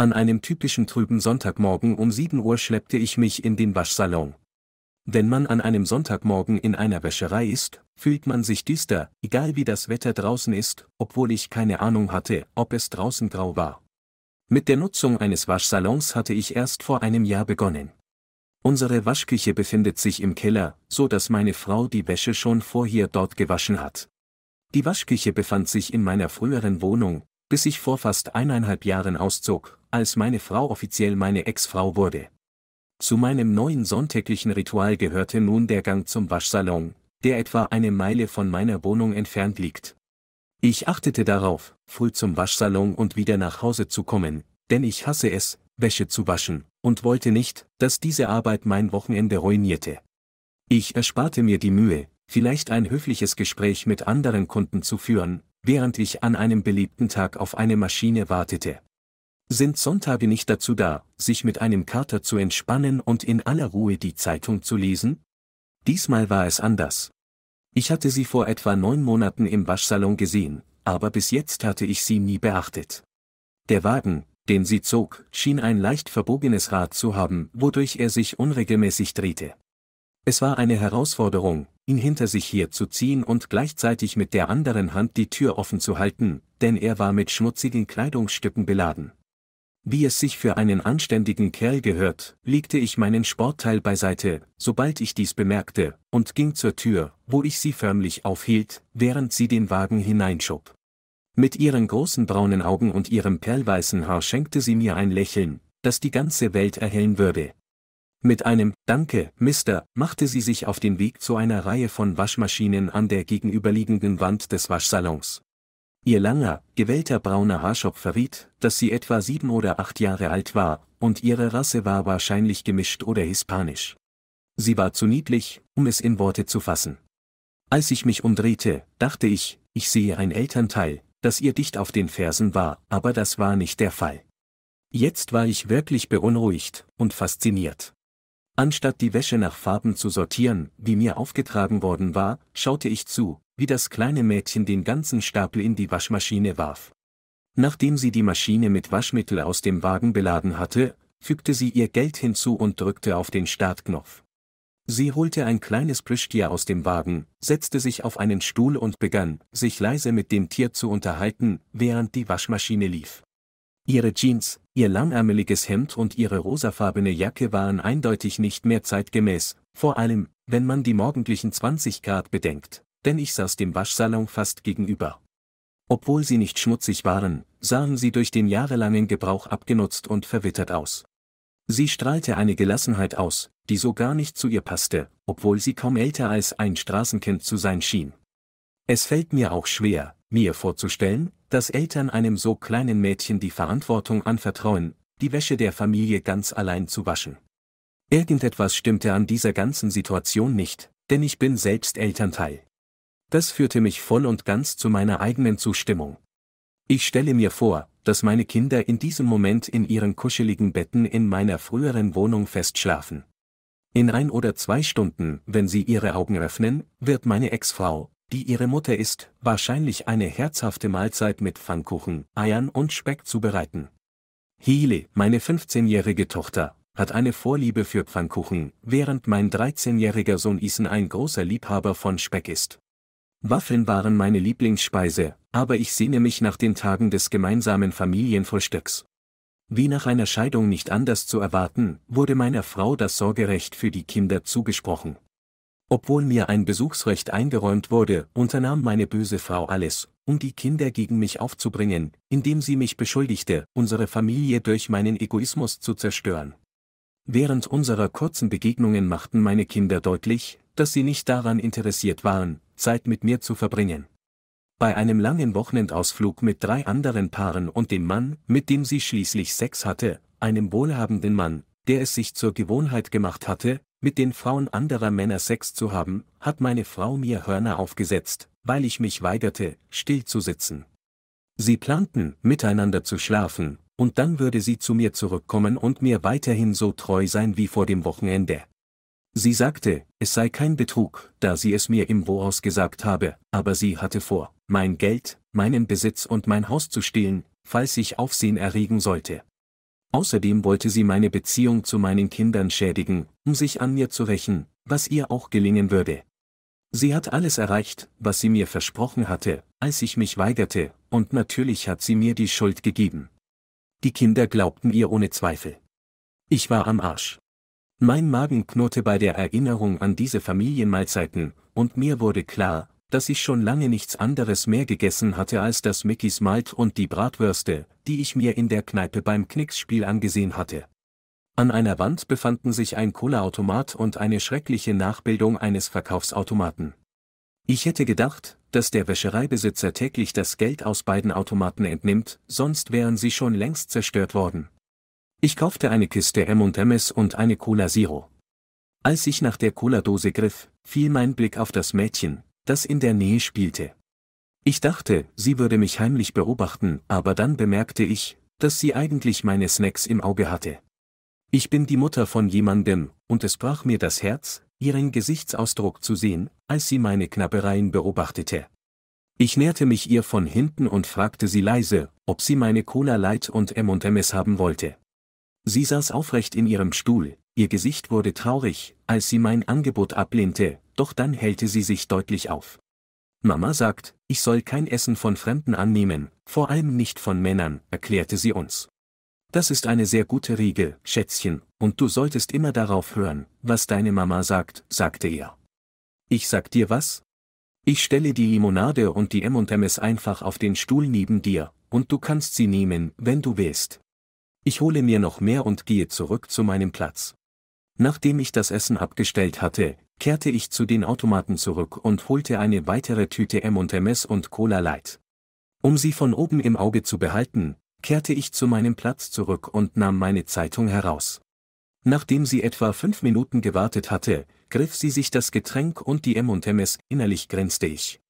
An einem typischen trüben Sonntagmorgen um 7 Uhr schleppte ich mich in den Waschsalon. Wenn man an einem Sonntagmorgen in einer Wäscherei ist, fühlt man sich düster, egal wie das Wetter draußen ist, obwohl ich keine Ahnung hatte, ob es draußen grau war. Mit der Nutzung eines Waschsalons hatte ich erst vor einem Jahr begonnen. Unsere Waschküche befindet sich im Keller, so dass meine Frau die Wäsche schon vorher dort gewaschen hat. Die Waschküche befand sich in meiner früheren Wohnung, bis ich vor fast eineinhalb Jahren auszog, als meine Frau offiziell meine Ex-Frau wurde. Zu meinem neuen sonntäglichen Ritual gehörte nun der Gang zum Waschsalon, der etwa eine Meile von meiner Wohnung entfernt liegt. Ich achtete darauf, früh zum Waschsalon und wieder nach Hause zu kommen, denn ich hasse es, Wäsche zu waschen, und wollte nicht, dass diese Arbeit mein Wochenende ruinierte. Ich ersparte mir die Mühe, vielleicht ein höfliches Gespräch mit anderen Kunden zu führen, während ich an einem beliebten Tag auf eine Maschine wartete. Sind Sonntage nicht dazu da, sich mit einem Kater zu entspannen und in aller Ruhe die Zeitung zu lesen? Diesmal war es anders. Ich hatte sie vor etwa neun Monaten im Waschsalon gesehen, aber bis jetzt hatte ich sie nie beachtet. Der Wagen, den sie zog, schien ein leicht verbogenes Rad zu haben, wodurch er sich unregelmäßig drehte. Es war eine Herausforderung, ihn hinter sich herzuziehen und gleichzeitig mit der anderen Hand die Tür offen zu halten, denn er war mit schmutzigen Kleidungsstücken beladen. Wie es sich für einen anständigen Kerl gehört, legte ich meinen Sportteil beiseite, sobald ich dies bemerkte, und ging zur Tür, wo ich sie förmlich aufhielt, während sie den Wagen hineinschob. Mit ihren großen braunen Augen und ihrem perlweißen Haar schenkte sie mir ein Lächeln, das die ganze Welt erhellen würde. Mit einem Danke, Mister, machte sie sich auf den Weg zu einer Reihe von Waschmaschinen an der gegenüberliegenden Wand des Waschsalons. Ihr langer, gewellter brauner Haarschopf verriet, dass sie etwa sieben oder acht Jahre alt war, und ihre Rasse war wahrscheinlich gemischt oder hispanisch. Sie war zu niedlich, um es in Worte zu fassen. Als ich mich umdrehte, dachte ich, ich sehe ein Elternteil, das ihr dicht auf den Fersen war, aber das war nicht der Fall. Jetzt war ich wirklich beunruhigt und fasziniert. Anstatt die Wäsche nach Farben zu sortieren, die mir aufgetragen worden war, schaute ich zu, wie das kleine Mädchen den ganzen Stapel in die Waschmaschine warf. Nachdem sie die Maschine mit Waschmittel aus dem Wagen beladen hatte, fügte sie ihr Geld hinzu und drückte auf den Startknopf. Sie holte ein kleines Plüschtier aus dem Wagen, setzte sich auf einen Stuhl und begann, sich leise mit dem Tier zu unterhalten, während die Waschmaschine lief. Ihre Jeans, ihr langärmeliges Hemd und ihre rosafarbene Jacke waren eindeutig nicht mehr zeitgemäß, vor allem, wenn man die morgendlichen 20 Grad bedenkt, denn ich saß dem Waschsalon fast gegenüber. Obwohl sie nicht schmutzig waren, sahen sie durch den jahrelangen Gebrauch abgenutzt und verwittert aus. Sie strahlte eine Gelassenheit aus, die so gar nicht zu ihr passte, obwohl sie kaum älter als ein Straßenkind zu sein schien. Es fällt mir auch schwer, mir vorzustellen, dass Eltern einem so kleinen Mädchen die Verantwortung anvertrauen, die Wäsche der Familie ganz allein zu waschen. Irgendetwas stimmte an dieser ganzen Situation nicht, denn ich bin selbst Elternteil. Das führte mich voll und ganz zu meiner eigenen Zustimmung. Ich stelle mir vor, dass meine Kinder in diesem Moment in ihren kuscheligen Betten in meiner früheren Wohnung festschlafen. In ein oder zwei Stunden, wenn sie ihre Augen öffnen, wird meine Ex-Frau, die ihre Mutter ist, wahrscheinlich eine herzhafte Mahlzeit mit Pfannkuchen, Eiern und Speck zubereiten. Hile, meine 15-jährige Tochter, hat eine Vorliebe für Pfannkuchen, während mein 13-jähriger Sohn Isen ein großer Liebhaber von Speck ist. Waffeln waren meine Lieblingsspeise, aber ich sehne mich nach den Tagen des gemeinsamen Familienfrühstücks. Wie nach einer Scheidung nicht anders zu erwarten, wurde meiner Frau das Sorgerecht für die Kinder zugesprochen. Obwohl mir ein Besuchsrecht eingeräumt wurde, unternahm meine böse Frau alles, um die Kinder gegen mich aufzubringen, indem sie mich beschuldigte, unsere Familie durch meinen Egoismus zu zerstören. Während unserer kurzen Begegnungen machten meine Kinder deutlich, dass sie nicht daran interessiert waren, Zeit mit mir zu verbringen. Bei einem langen Wochenendausflug mit drei anderen Paaren und dem Mann, mit dem sie schließlich Sex hatte, einem wohlhabenden Mann, der es sich zur Gewohnheit gemacht hatte, mit den Frauen anderer Männer Sex zu haben, hat meine Frau mir Hörner aufgesetzt, weil ich mich weigerte, still zu sitzen. Sie planten, miteinander zu schlafen, und dann würde sie zu mir zurückkommen und mir weiterhin so treu sein wie vor dem Wochenende. Sie sagte, es sei kein Betrug, da sie es mir im Wohaus gesagt habe, aber sie hatte vor, mein Geld, meinen Besitz und mein Haus zu stehlen, falls ich Aufsehen erregen sollte. Außerdem wollte sie meine Beziehung zu meinen Kindern schädigen, um sich an mir zu rächen, was ihr auch gelingen würde. Sie hat alles erreicht, was sie mir versprochen hatte, als ich mich weigerte, und natürlich hat sie mir die Schuld gegeben. Die Kinder glaubten ihr ohne Zweifel. Ich war am Arsch. Mein Magen knurrte bei der Erinnerung an diese Familienmahlzeiten, und mir wurde klar, dass ich schon lange nichts anderes mehr gegessen hatte als das Mickey's Malt und die Bratwürste, die ich mir in der Kneipe beim Knicksspiel angesehen hatte. An einer Wand befanden sich ein Cola-Automat und eine schreckliche Nachbildung eines Verkaufsautomaten. Ich hätte gedacht, dass der Wäschereibesitzer täglich das Geld aus beiden Automaten entnimmt, sonst wären sie schon längst zerstört worden. Ich kaufte eine Kiste M&M's und eine Cola Zero. Als ich nach der Cola-Dose griff, fiel mein Blick auf das Mädchen, das in der Nähe spielte. Ich dachte, sie würde mich heimlich beobachten, aber dann bemerkte ich, dass sie eigentlich meine Snacks im Auge hatte. Ich bin die Mutter von jemandem, und es brach mir das Herz, ihren Gesichtsausdruck zu sehen, als sie meine Knabbereien beobachtete. Ich näherte mich ihr von hinten und fragte sie leise, ob sie meine Cola Light und M&M's haben wollte. Sie saß aufrecht in ihrem Stuhl, ihr Gesicht wurde traurig, als sie mein Angebot ablehnte, doch dann hellte sie sich deutlich auf. Mama sagt, ich soll kein Essen von Fremden annehmen, vor allem nicht von Männern, erklärte sie uns. Das ist eine sehr gute Regel, Schätzchen, und du solltest immer darauf hören, was deine Mama sagt, sagte er. Ich sag dir was? Ich stelle die Limonade und die M&Ms einfach auf den Stuhl neben dir, und du kannst sie nehmen, wenn du willst. Ich hole mir noch mehr und gehe zurück zu meinem Platz. Nachdem ich das Essen abgestellt hatte, kehrte ich zu den Automaten zurück und holte eine weitere Tüte M&Ms und Cola Light. Um sie von oben im Auge zu behalten, kehrte ich zu meinem Platz zurück und nahm meine Zeitung heraus. Nachdem sie etwa fünf Minuten gewartet hatte, griff sie sich das Getränk und die M&Ms, innerlich grinste ich.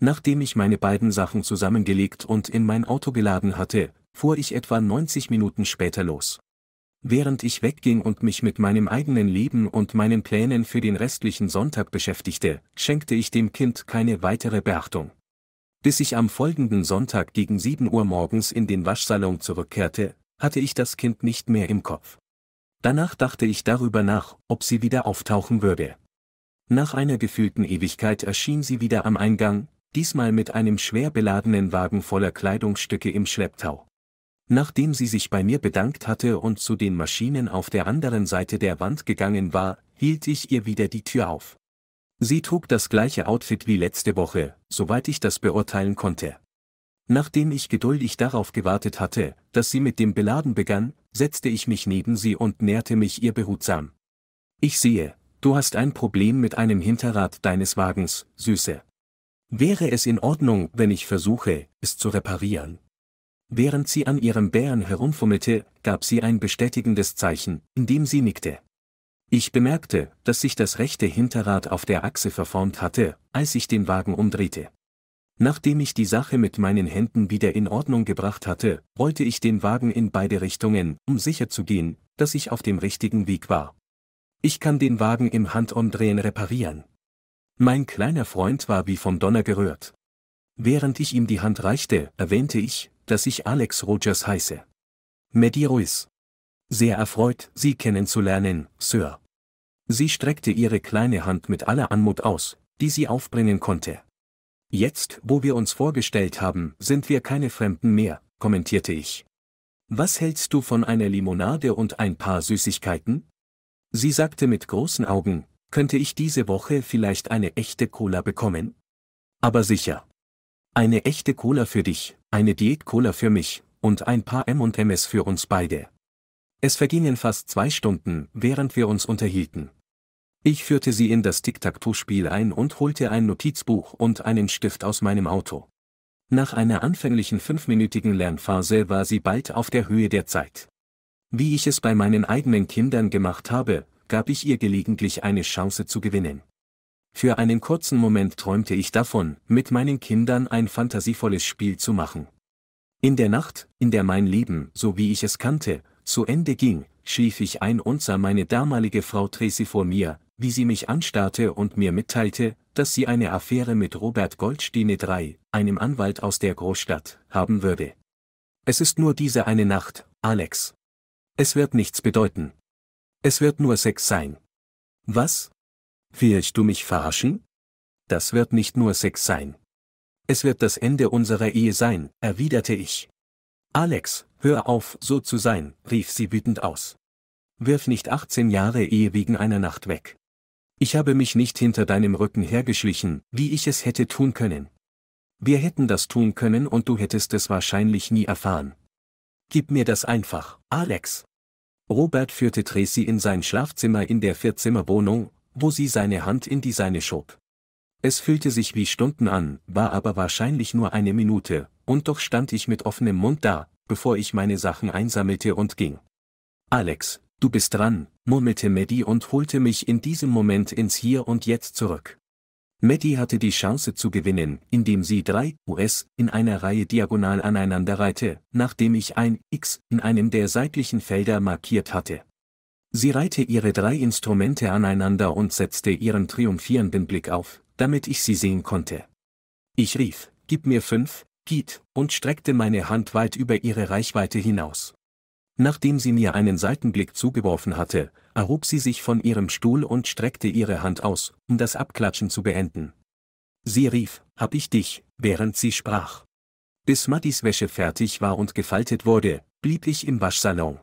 Nachdem ich meine beiden Sachen zusammengelegt und in mein Auto geladen hatte, fuhr ich etwa 90 Minuten später los während ich wegging und mich mit meinem eigenen Leben und meinen Plänen für den restlichen Sonntag beschäftigte, schenkte ich dem Kind keine weitere Beachtung. Bis ich am folgenden Sonntag gegen 7 Uhr morgens in den Waschsalon zurückkehrte, hatte ich das Kind nicht mehr im Kopf. Danach dachte ich darüber nach, ob sie wieder auftauchen würde. Nach einer gefühlten Ewigkeit erschien sie wieder am Eingang, diesmal mit einem schwer beladenen Wagen voller Kleidungsstücke im Schlepptau. Nachdem sie sich bei mir bedankt hatte und zu den Maschinen auf der anderen Seite der Wand gegangen war, hielt ich ihr wieder die Tür auf. Sie trug das gleiche Outfit wie letzte Woche, soweit ich das beurteilen konnte. Nachdem ich geduldig darauf gewartet hatte, dass sie mit dem Beladen begann, setzte ich mich neben sie und näherte mich ihr behutsam. Ich sehe, du hast ein Problem mit einem Hinterrad deines Wagens, Süße. Wäre es in Ordnung, wenn ich versuche, es zu reparieren? Während sie an ihrem Bären herumfummelte, gab sie ein bestätigendes Zeichen, indem sie nickte. Ich bemerkte, dass sich das rechte Hinterrad auf der Achse verformt hatte, als ich den Wagen umdrehte. Nachdem ich die Sache mit meinen Händen wieder in Ordnung gebracht hatte, rollte ich den Wagen in beide Richtungen, um sicherzugehen, dass ich auf dem richtigen Weg war. Ich kann den Wagen im Handumdrehen reparieren. Mein kleiner Freund war wie vom Donner gerührt. Während ich ihm die Hand reichte, erwähnte ich, dass ich Alex Rogers heiße. Maddie Ruiz. Sehr erfreut, Sie kennenzulernen, Sir. Sie streckte ihre kleine Hand mit aller Anmut aus, die sie aufbringen konnte. Jetzt, wo wir uns vorgestellt haben, sind wir keine Fremden mehr, kommentierte ich. Was hältst du von einer Limonade und ein paar Süßigkeiten? Sie sagte mit großen Augen, könnte ich diese Woche vielleicht eine echte Cola bekommen? Aber sicher. Eine echte Cola für dich, eine Diät-Cola für mich und ein paar M&Ms für uns beide. Es vergingen fast zwei Stunden, während wir uns unterhielten. Ich führte sie in das Tic-Tac-Toe-Spiel ein und holte ein Notizbuch und einen Stift aus meinem Auto. Nach einer anfänglichen fünfminütigen Lernphase war sie bald auf der Höhe der Zeit. Wie ich es bei meinen eigenen Kindern gemacht habe, gab ich ihr gelegentlich eine Chance zu gewinnen. Für einen kurzen Moment träumte ich davon, mit meinen Kindern ein fantasievolles Spiel zu machen. In der Nacht, in der mein Leben, so wie ich es kannte, zu Ende ging, schlief ich ein und sah meine damalige Frau Tracy vor mir, wie sie mich anstarrte und mir mitteilte, dass sie eine Affäre mit Robert Goldstine III, einem Anwalt aus der Großstadt, haben würde. Es ist nur diese eine Nacht, Alex. Es wird nichts bedeuten. Es wird nur Sex sein. Was? Willst du mich verarschen? Das wird nicht nur Sex sein. Es wird das Ende unserer Ehe sein, erwiderte ich. Alex, hör auf, so zu sein, rief sie wütend aus. Wirf nicht 18 Jahre Ehe wegen einer Nacht weg. Ich habe mich nicht hinter deinem Rücken hergeschlichen, wie ich es hätte tun können. Wir hätten das tun können und du hättest es wahrscheinlich nie erfahren. Gib mir das einfach, Alex. Robert führte Tracy in sein Schlafzimmer in der Vierzimmerwohnung, wo sie seine Hand in die seine schob. Es fühlte sich wie Stunden an, war aber wahrscheinlich nur eine Minute, und doch stand ich mit offenem Mund da, bevor ich meine Sachen einsammelte und ging. Alex, du bist dran, murmelte Maddie und holte mich in diesem Moment ins Hier und Jetzt zurück. Maddie hatte die Chance zu gewinnen, indem sie drei US in einer Reihe diagonal aneinander reihte, nachdem ich ein X in einem der seitlichen Felder markiert hatte. Sie reihte ihre drei Instrumente aneinander und setzte ihren triumphierenden Blick auf, damit ich sie sehen konnte. Ich rief, gib mir fünf, Giet, und streckte meine Hand weit über ihre Reichweite hinaus. Nachdem sie mir einen Seitenblick zugeworfen hatte, erhob sie sich von ihrem Stuhl und streckte ihre Hand aus, um das Abklatschen zu beenden. Sie rief, hab ich dich, während sie sprach. Bis Mattis Wäsche fertig war und gefaltet wurde, blieb ich im Waschsalon,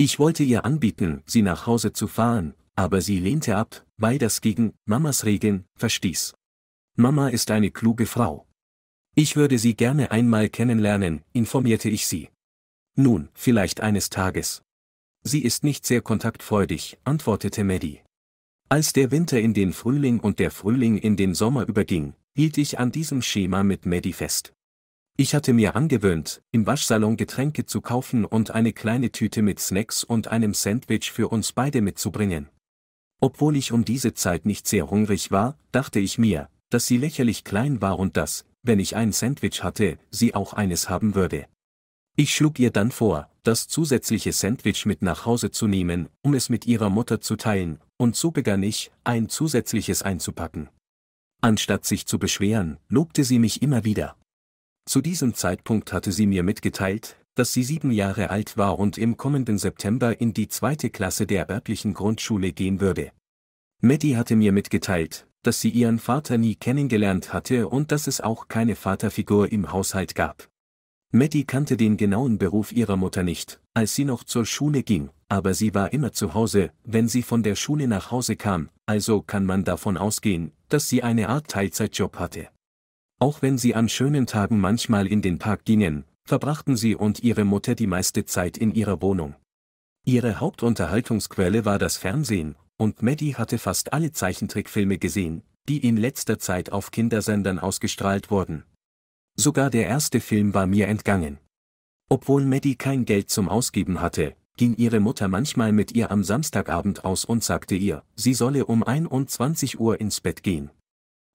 ich wollte ihr anbieten, sie nach Hause zu fahren, aber sie lehnte ab, weil das gegen Mamas Regeln verstieß. Mama ist eine kluge Frau. Ich würde sie gerne einmal kennenlernen, informierte ich sie. Nun, vielleicht eines Tages. Sie ist nicht sehr kontaktfreudig, antwortete Maddie. Als der Winter in den Frühling und der Frühling in den Sommer überging, hielt ich an diesem Schema mit Maddie fest. Ich hatte mir angewöhnt, im Waschsalon Getränke zu kaufen und eine kleine Tüte mit Snacks und einem Sandwich für uns beide mitzubringen. Obwohl ich um diese Zeit nicht sehr hungrig war, dachte ich mir, dass sie lächerlich klein war und dass, wenn ich ein Sandwich hatte, sie auch eines haben würde. Ich schlug ihr dann vor, das zusätzliche Sandwich mit nach Hause zu nehmen, um es mit ihrer Mutter zu teilen, und so begann ich, ein zusätzliches einzupacken. Anstatt sich zu beschweren, lobte sie mich immer wieder. Zu diesem Zeitpunkt hatte sie mir mitgeteilt, dass sie sieben Jahre alt war und im kommenden September in die zweite Klasse der örtlichen Grundschule gehen würde. Maddie hatte mir mitgeteilt, dass sie ihren Vater nie kennengelernt hatte und dass es auch keine Vaterfigur im Haushalt gab. Maddie kannte den genauen Beruf ihrer Mutter nicht, als sie noch zur Schule ging, aber sie war immer zu Hause, wenn sie von der Schule nach Hause kam, also kann man davon ausgehen, dass sie eine Art Teilzeitjob hatte. Auch wenn sie an schönen Tagen manchmal in den Park gingen, verbrachten sie und ihre Mutter die meiste Zeit in ihrer Wohnung. Ihre Hauptunterhaltungsquelle war das Fernsehen, und Maddie hatte fast alle Zeichentrickfilme gesehen, die in letzter Zeit auf Kindersendern ausgestrahlt wurden. Sogar der erste Film war mir entgangen. Obwohl Maddie kein Geld zum Ausgeben hatte, ging ihre Mutter manchmal mit ihr am Samstagabend aus und sagte ihr, sie solle um 21 Uhr ins Bett gehen.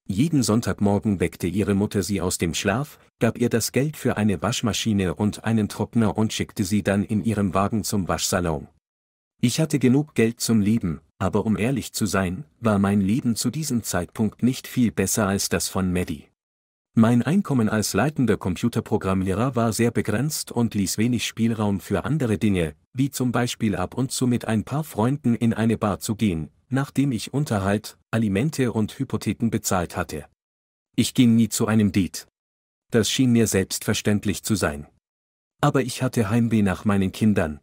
Jeden Sonntagmorgen weckte ihre Mutter sie aus dem Schlaf, gab ihr das Geld für eine Waschmaschine und einen Trockner und schickte sie dann in ihrem Wagen zum Waschsalon. Ich hatte genug Geld zum Leben, aber um ehrlich zu sein, war mein Leben zu diesem Zeitpunkt nicht viel besser als das von Maddie. Mein Einkommen als leitender Computerprogrammierer war sehr begrenzt und ließ wenig Spielraum für andere Dinge, wie zum Beispiel ab und zu mit ein paar Freunden in eine Bar zu gehen, nachdem ich Unterhalt, Alimente und Hypotheken bezahlt hatte. Ich ging nie zu einem Diet. Das schien mir selbstverständlich zu sein. Aber ich hatte Heimweh nach meinen Kindern.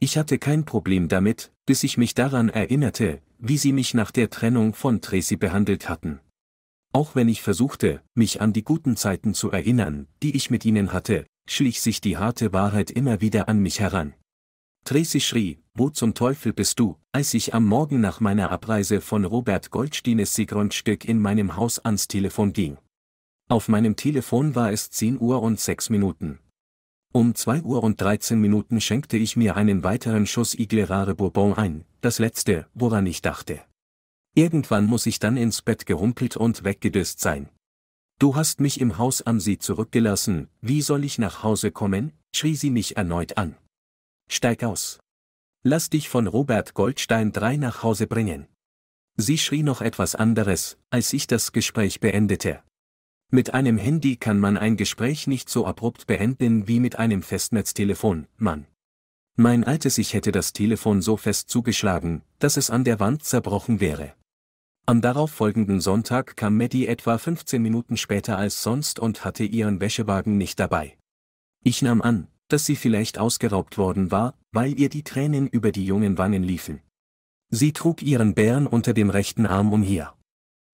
Ich hatte kein Problem damit, bis ich mich daran erinnerte, wie sie mich nach der Trennung von Tracy behandelt hatten. Auch wenn ich versuchte, mich an die guten Zeiten zu erinnern, die ich mit ihnen hatte, schlich sich die harte Wahrheit immer wieder an mich heran. Tracy schrie, wo zum Teufel bist du? Als ich am Morgen nach meiner Abreise von Robert Goldstines Seegrundstück in meinem Haus ans Telefon ging. Auf meinem Telefon war es 10 Uhr und 6 Minuten. Um 2 Uhr und 13 Minuten schenkte ich mir einen weiteren Schuss Iglerare Bourbon ein, das letzte, woran ich dachte. Irgendwann muss ich dann ins Bett gerumpelt und weggedüst sein. Du hast mich im Haus am See zurückgelassen, wie soll ich nach Hause kommen? schrie sie mich erneut an. Steig aus. Lass dich von Robert Goldstein 3 nach Hause bringen. Sie schrie noch etwas anderes, als ich das Gespräch beendete. Mit einem Handy kann man ein Gespräch nicht so abrupt beenden wie mit einem Festnetztelefon, Mann. Mein altes Ich hätte das Telefon so fest zugeschlagen, dass es an der Wand zerbrochen wäre. Am darauffolgenden Sonntag kam Maddie etwa 15 Minuten später als sonst und hatte ihren Wäschewagen nicht dabei. Ich nahm an, dass sie vielleicht ausgeraubt worden war, weil ihr die Tränen über die jungen Wangen liefen. Sie trug ihren Bären unter dem rechten Arm umher.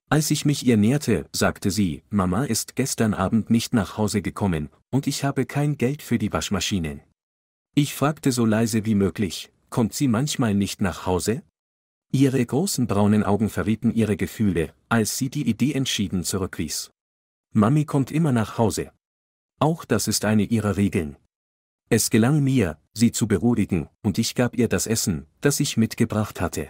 Als ich mich ihr näherte, sagte sie, Mama ist gestern Abend nicht nach Hause gekommen, und ich habe kein Geld für die Waschmaschinen. Ich fragte so leise wie möglich, kommt sie manchmal nicht nach Hause? Ihre großen braunen Augen verrieten ihre Gefühle, als sie die Idee entschieden zurückwies. Mami kommt immer nach Hause. Auch das ist eine ihrer Regeln. Es gelang mir, sie zu beruhigen, und ich gab ihr das Essen, das ich mitgebracht hatte.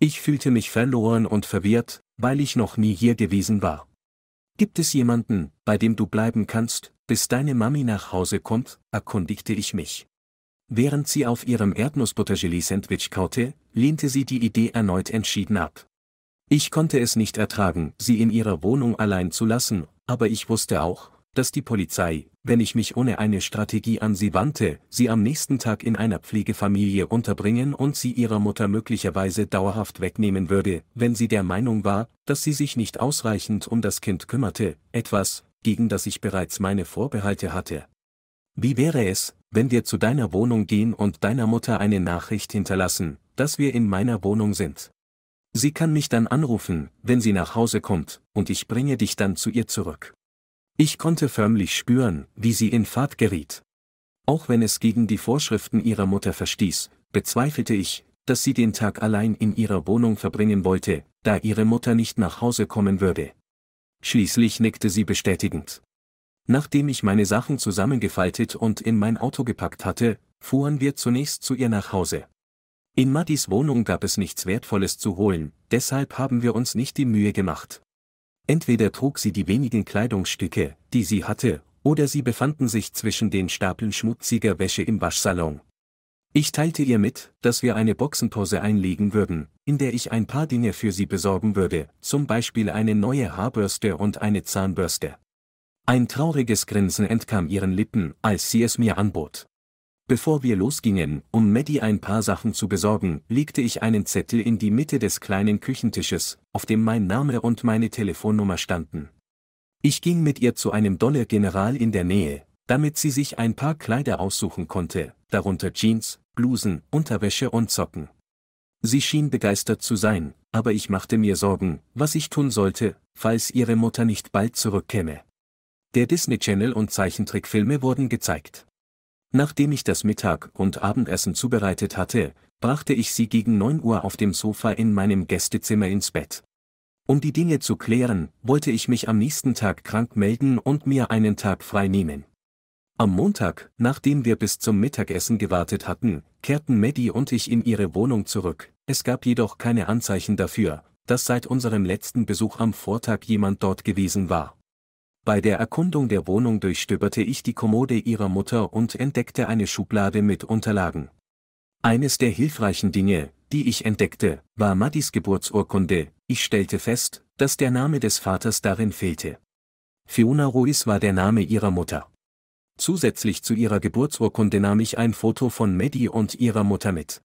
Ich fühlte mich verloren und verwirrt, weil ich noch nie hier gewesen war. Gibt es jemanden, bei dem du bleiben kannst, bis deine Mami nach Hause kommt? erkundigte ich mich. Während sie auf ihrem Erdnussbuttergelee-Sandwich kaute, lehnte sie die Idee erneut entschieden ab. Ich konnte es nicht ertragen, sie in ihrer Wohnung allein zu lassen, aber ich wusste auch, dass die Polizei, wenn ich mich ohne eine Strategie an sie wandte, sie am nächsten Tag in einer Pflegefamilie unterbringen und sie ihrer Mutter möglicherweise dauerhaft wegnehmen würde, wenn sie der Meinung war, dass sie sich nicht ausreichend um das Kind kümmerte, etwas, gegen das ich bereits meine Vorbehalte hatte. Wie wäre es, wenn wir zu deiner Wohnung gehen und deiner Mutter eine Nachricht hinterlassen, dass wir in meiner Wohnung sind? Sie kann mich dann anrufen, wenn sie nach Hause kommt, und ich bringe dich dann zu ihr zurück. Ich konnte förmlich spüren, wie sie in Fahrt geriet. Auch wenn es gegen die Vorschriften ihrer Mutter verstieß, bezweifelte ich, dass sie den Tag allein in ihrer Wohnung verbringen wollte, da ihre Mutter nicht nach Hause kommen würde. Schließlich nickte sie bestätigend. Nachdem ich meine Sachen zusammengefaltet und in mein Auto gepackt hatte, fuhren wir zunächst zu ihr nach Hause. In Maddys Wohnung gab es nichts Wertvolles zu holen, deshalb haben wir uns nicht die Mühe gemacht. Entweder trug sie die wenigen Kleidungsstücke, die sie hatte, oder sie befanden sich zwischen den Stapeln schmutziger Wäsche im Waschsalon. Ich teilte ihr mit, dass wir eine Boxenpause einlegen würden, in der ich ein paar Dinge für sie besorgen würde, zum Beispiel eine neue Haarbürste und eine Zahnbürste. Ein trauriges Grinsen entkam ihren Lippen, als sie es mir anbot. Bevor wir losgingen, um Maddie ein paar Sachen zu besorgen, legte ich einen Zettel in die Mitte des kleinen Küchentisches, auf dem mein Name und meine Telefonnummer standen. Ich ging mit ihr zu einem Dollar General in der Nähe, damit sie sich ein paar Kleider aussuchen konnte, darunter Jeans, Blusen, Unterwäsche und Socken. Sie schien begeistert zu sein, aber ich machte mir Sorgen, was ich tun sollte, falls ihre Mutter nicht bald zurückkäme. Der Disney Channel und Zeichentrickfilme wurden gezeigt. Nachdem ich das Mittag- und Abendessen zubereitet hatte, brachte ich sie gegen 9 Uhr auf dem Sofa in meinem Gästezimmer ins Bett. Um die Dinge zu klären, wollte ich mich am nächsten Tag krank melden und mir einen Tag frei nehmen. Am Montag, nachdem wir bis zum Mittagessen gewartet hatten, kehrten Maddie und ich in ihre Wohnung zurück. Es gab jedoch keine Anzeichen dafür, dass seit unserem letzten Besuch am Vortag jemand dort gewesen war. Bei der Erkundung der Wohnung durchstöberte ich die Kommode ihrer Mutter und entdeckte eine Schublade mit Unterlagen. Eines der hilfreichen Dinge, die ich entdeckte, war Maddys Geburtsurkunde. Ich stellte fest, dass der Name des Vaters darin fehlte. Fiona Ruiz war der Name ihrer Mutter. Zusätzlich zu ihrer Geburtsurkunde nahm ich ein Foto von Maddie und ihrer Mutter mit.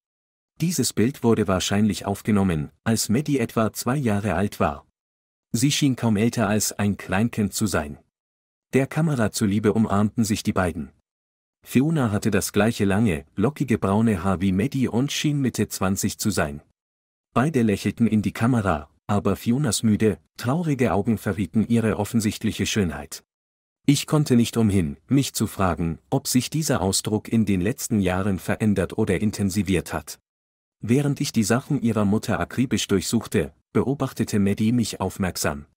Dieses Bild wurde wahrscheinlich aufgenommen, als Maddie etwa zwei Jahre alt war. Sie schien kaum älter als ein Kleinkind zu sein. Der Kamera zuliebe umarmten sich die beiden. Fiona hatte das gleiche lange, lockige braune Haar wie Maddie und schien Mitte 20 zu sein. Beide lächelten in die Kamera, aber Fionas müde, traurige Augen verrieten ihre offensichtliche Schönheit. Ich konnte nicht umhin, mich zu fragen, ob sich dieser Ausdruck in den letzten Jahren verändert oder intensiviert hat. Während ich die Sachen ihrer Mutter akribisch durchsuchte, beobachtete Maddie mich aufmerksam.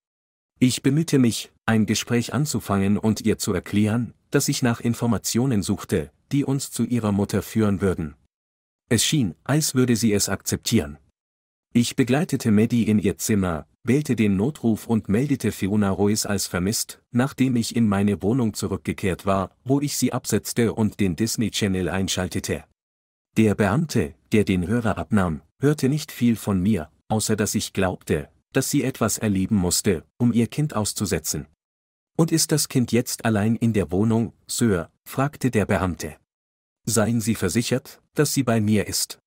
Ich bemühte mich, ein Gespräch anzufangen und ihr zu erklären, dass ich nach Informationen suchte, die uns zu ihrer Mutter führen würden. Es schien, als würde sie es akzeptieren. Ich begleitete Maddie in ihr Zimmer, wählte den Notruf und meldete Fiona Ruiz als vermisst, nachdem ich in meine Wohnung zurückgekehrt war, wo ich sie absetzte und den Disney Channel einschaltete. Der Beamte, der den Hörer abnahm, hörte nicht viel von mir, außer dass ich glaubte, dass sie etwas erleben musste, um ihr Kind auszusetzen. Und ist das Kind jetzt allein in der Wohnung, Sir? fragte der Beamte. Seien Sie versichert, dass sie bei mir ist.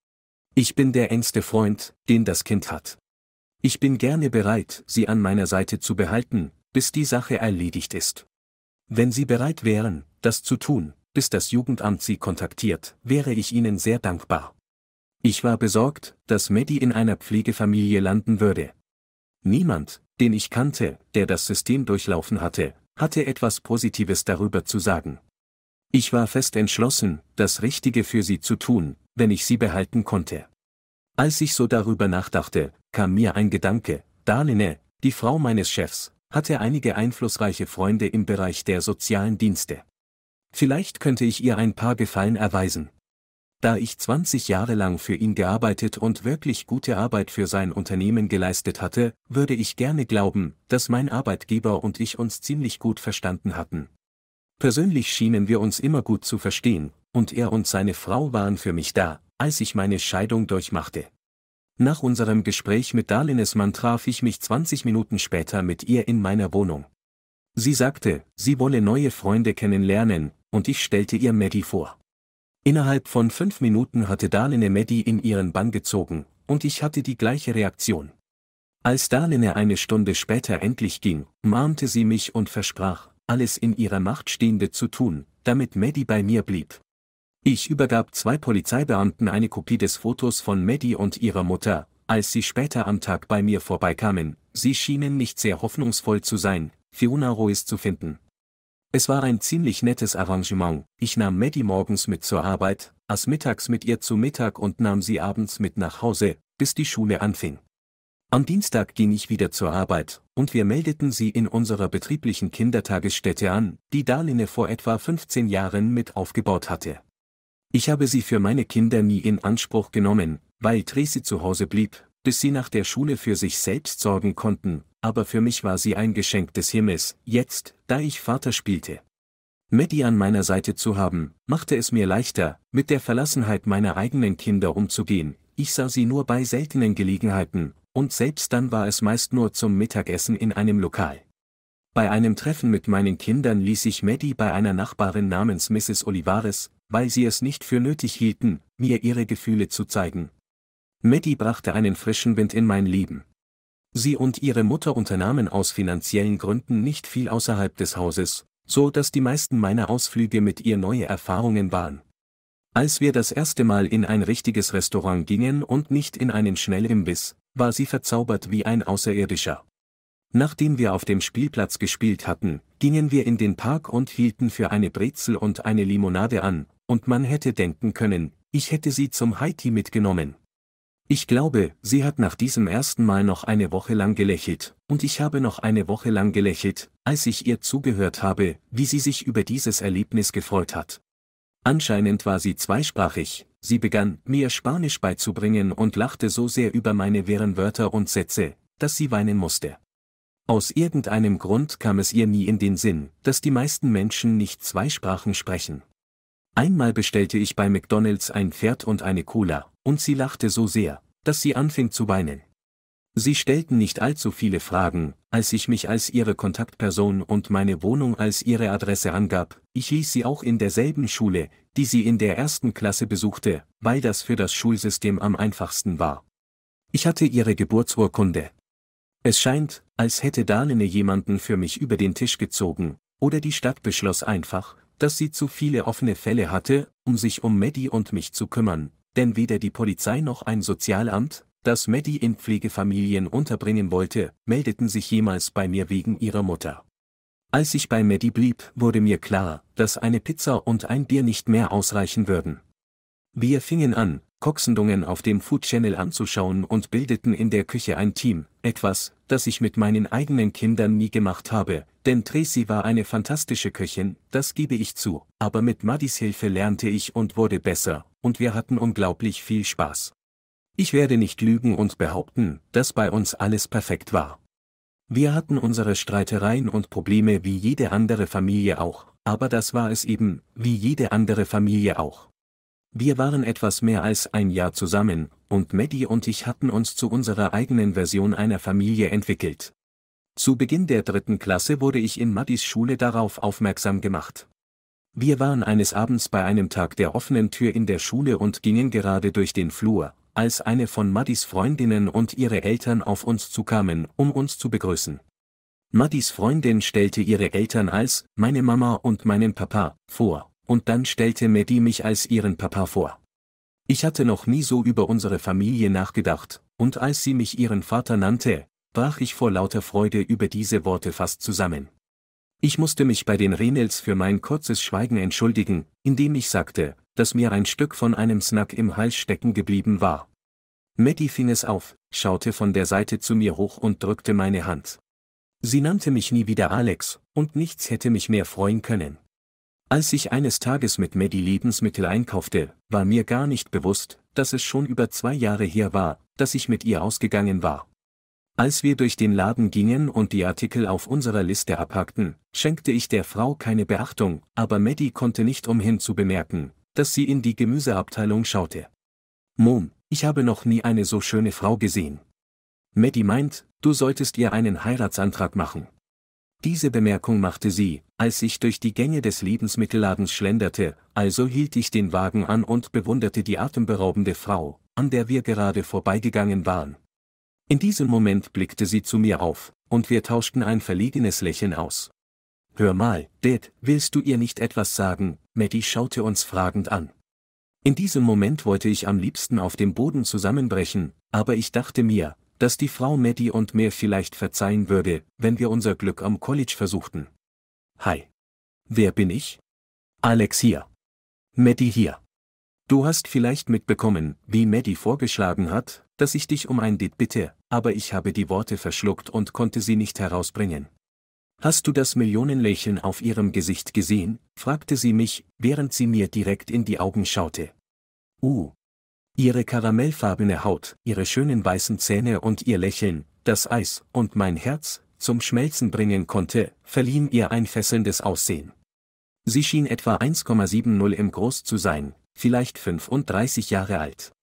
Ich bin der engste Freund, den das Kind hat. Ich bin gerne bereit, sie an meiner Seite zu behalten, bis die Sache erledigt ist. Wenn Sie bereit wären, das zu tun, bis das Jugendamt Sie kontaktiert, wäre ich Ihnen sehr dankbar. Ich war besorgt, dass Maddie in einer Pflegefamilie landen würde. Niemand, den ich kannte, der das System durchlaufen hatte, hatte etwas Positives darüber zu sagen. Ich war fest entschlossen, das Richtige für sie zu tun, wenn ich sie behalten konnte. Als ich so darüber nachdachte, kam mir ein Gedanke, Darlene, die Frau meines Chefs, hatte einige einflussreiche Freunde im Bereich der sozialen Dienste. Vielleicht könnte ich ihr ein paar Gefallen erweisen da ich 20 Jahre lang für ihn gearbeitet und wirklich gute Arbeit für sein Unternehmen geleistet hatte, würde ich gerne glauben, dass mein Arbeitgeber und ich uns ziemlich gut verstanden hatten. Persönlich schienen wir uns immer gut zu verstehen, und er und seine Frau waren für mich da, als ich meine Scheidung durchmachte. Nach unserem Gespräch mit Darlinesmann traf ich mich 20 Minuten später mit ihr in meiner Wohnung. Sie sagte, sie wolle neue Freunde kennenlernen, und ich stellte ihr Maddie vor. Innerhalb von fünf Minuten hatte Darlene Medi in ihren Bann gezogen, und ich hatte die gleiche Reaktion. Als Darlene eine Stunde später endlich ging, mahnte sie mich und versprach, alles in ihrer Macht Stehende zu tun, damit Medi bei mir blieb. Ich übergab zwei Polizeibeamten eine Kopie des Fotos von Medi und ihrer Mutter, als sie später am Tag bei mir vorbeikamen, sie schienen nicht sehr hoffnungsvoll zu sein, Fiona Royce zu finden. Es war ein ziemlich nettes Arrangement. Ich nahm Maddie morgens mit zur Arbeit, aß mittags mit ihr zu Mittag und nahm sie abends mit nach Hause, bis die Schule anfing. Am Dienstag ging ich wieder zur Arbeit, und wir meldeten sie in unserer betrieblichen Kindertagesstätte an, die Darlene vor etwa 15 Jahren mit aufgebaut hatte. Ich habe sie für meine Kinder nie in Anspruch genommen, weil Tracy zu Hause blieb, bis sie nach der Schule für sich selbst sorgen konnten, aber für mich war sie ein Geschenk des Himmels, jetzt, da ich Vater spielte. Maddie an meiner Seite zu haben, machte es mir leichter, mit der Verlassenheit meiner eigenen Kinder umzugehen, ich sah sie nur bei seltenen Gelegenheiten, und selbst dann war es meist nur zum Mittagessen in einem Lokal. Bei einem Treffen mit meinen Kindern ließ ich Maddie bei einer Nachbarin namens Mrs. Olivares, weil sie es nicht für nötig hielten, mir ihre Gefühle zu zeigen. Maddie brachte einen frischen Wind in mein Leben. Sie und ihre Mutter unternahmen aus finanziellen Gründen nicht viel außerhalb des Hauses, so dass die meisten meiner Ausflüge mit ihr neue Erfahrungen waren. Als wir das erste Mal in ein richtiges Restaurant gingen und nicht in einen Schnellimbiss, war sie verzaubert wie ein Außerirdischer. Nachdem wir auf dem Spielplatz gespielt hatten, gingen wir in den Park und hielten für eine Brezel und eine Limonade an, und man hätte denken können, ich hätte sie zum Haiti mitgenommen. Ich glaube, sie hat nach diesem ersten Mal noch eine Woche lang gelächelt, und ich habe noch eine Woche lang gelächelt, als ich ihr zugehört habe, wie sie sich über dieses Erlebnis gefreut hat. Anscheinend war sie zweisprachig, sie begann, mir Spanisch beizubringen und lachte so sehr über meine wehren Wörter und Sätze, dass sie weinen musste. Aus irgendeinem Grund kam es ihr nie in den Sinn, dass die meisten Menschen nicht zwei Sprachen sprechen. Einmal bestellte ich bei McDonald's ein Pferd und eine Cola, und sie lachte so sehr, dass sie anfing zu weinen. Sie stellten nicht allzu viele Fragen, als ich mich als ihre Kontaktperson und meine Wohnung als ihre Adresse angab, ich ließ sie auch in derselben Schule, die sie in der ersten Klasse besuchte, weil das für das Schulsystem am einfachsten war. Ich hatte ihre Geburtsurkunde. Es scheint, als hätte Darlene jemanden für mich über den Tisch gezogen, oder die Stadt beschloss einfach, dass sie zu viele offene Fälle hatte, um sich um Maddie und mich zu kümmern, denn weder die Polizei noch ein Sozialamt, das Maddie in Pflegefamilien unterbringen wollte, meldeten sich jemals bei mir wegen ihrer Mutter. Als ich bei Maddie blieb, wurde mir klar, dass eine Pizza und ein Bier nicht mehr ausreichen würden. Wir fingen an, Koxendungen auf dem Food Channel anzuschauen und bildeten in der Küche ein Team, etwas, das ich mit meinen eigenen Kindern nie gemacht habe, denn Tracy war eine fantastische Köchin, das gebe ich zu, aber mit Maddys Hilfe lernte ich und wurde besser, und wir hatten unglaublich viel Spaß. Ich werde nicht lügen und behaupten, dass bei uns alles perfekt war. Wir hatten unsere Streitereien und Probleme wie jede andere Familie auch, aber das war es eben, wie jede andere Familie auch. Wir waren etwas mehr als ein Jahr zusammen, und Maddie und ich hatten uns zu unserer eigenen Version einer Familie entwickelt. Zu Beginn der dritten Klasse wurde ich in Maddies Schule darauf aufmerksam gemacht. Wir waren eines Abends bei einem Tag der offenen Tür in der Schule und gingen gerade durch den Flur, als eine von Maddies Freundinnen und ihre Eltern auf uns zukamen, um uns zu begrüßen. Maddies Freundin stellte ihre Eltern als meine Mama und meinen Papa vor, und dann stellte Maddie mich als ihren Papa vor. Ich hatte noch nie so über unsere Familie nachgedacht, und als sie mich ihren Vater nannte, brach ich vor lauter Freude über diese Worte fast zusammen. Ich musste mich bei den Renels für mein kurzes Schweigen entschuldigen, indem ich sagte, dass mir ein Stück von einem Snack im Hals stecken geblieben war. Maddie fing es auf, schaute von der Seite zu mir hoch und drückte meine Hand. Sie nannte mich nie wieder Alex, und nichts hätte mich mehr freuen können. Als ich eines Tages mit Maddie Lebensmittel einkaufte, war mir gar nicht bewusst, dass es schon über zwei Jahre her war, dass ich mit ihr ausgegangen war. Als wir durch den Laden gingen und die Artikel auf unserer Liste abhackten, schenkte ich der Frau keine Beachtung, aber Maddie konnte nicht umhin zu bemerken, dass sie in die Gemüseabteilung schaute. Mom, ich habe noch nie eine so schöne Frau gesehen. Maddie meint, du solltest ihr einen Heiratsantrag machen. Diese Bemerkung machte sie, als ich durch die Gänge des Lebensmittelladens schlenderte, also hielt ich den Wagen an und bewunderte die atemberaubende Frau, an der wir gerade vorbeigegangen waren. In diesem Moment blickte sie zu mir auf, und wir tauschten ein verlegenes Lächeln aus. Hör mal, Dad, willst du ihr nicht etwas sagen? Maddie schaute uns fragend an. In diesem Moment wollte ich am liebsten auf dem Boden zusammenbrechen, aber ich dachte mir, dass die Frau Maddie und mir vielleicht verzeihen würde, wenn wir unser Glück am College versuchten. Hi. Wer bin ich? Alex hier. Maddie hier. Du hast vielleicht mitbekommen, wie Maddie vorgeschlagen hat, dass ich dich um ein Dit bitte, aber ich habe die Worte verschluckt und konnte sie nicht herausbringen. Hast du das Millionenlächeln auf ihrem Gesicht gesehen? fragte sie mich, während sie mir direkt in die Augen schaute. Uh, Ihre karamellfarbene Haut, ihre schönen weißen Zähne und ihr Lächeln, das Eis und mein Herz zum Schmelzen bringen konnte, verliehen ihr ein fesselndes Aussehen. Sie schien etwa 1,70 im Groß zu sein, vielleicht 35 Jahre alt.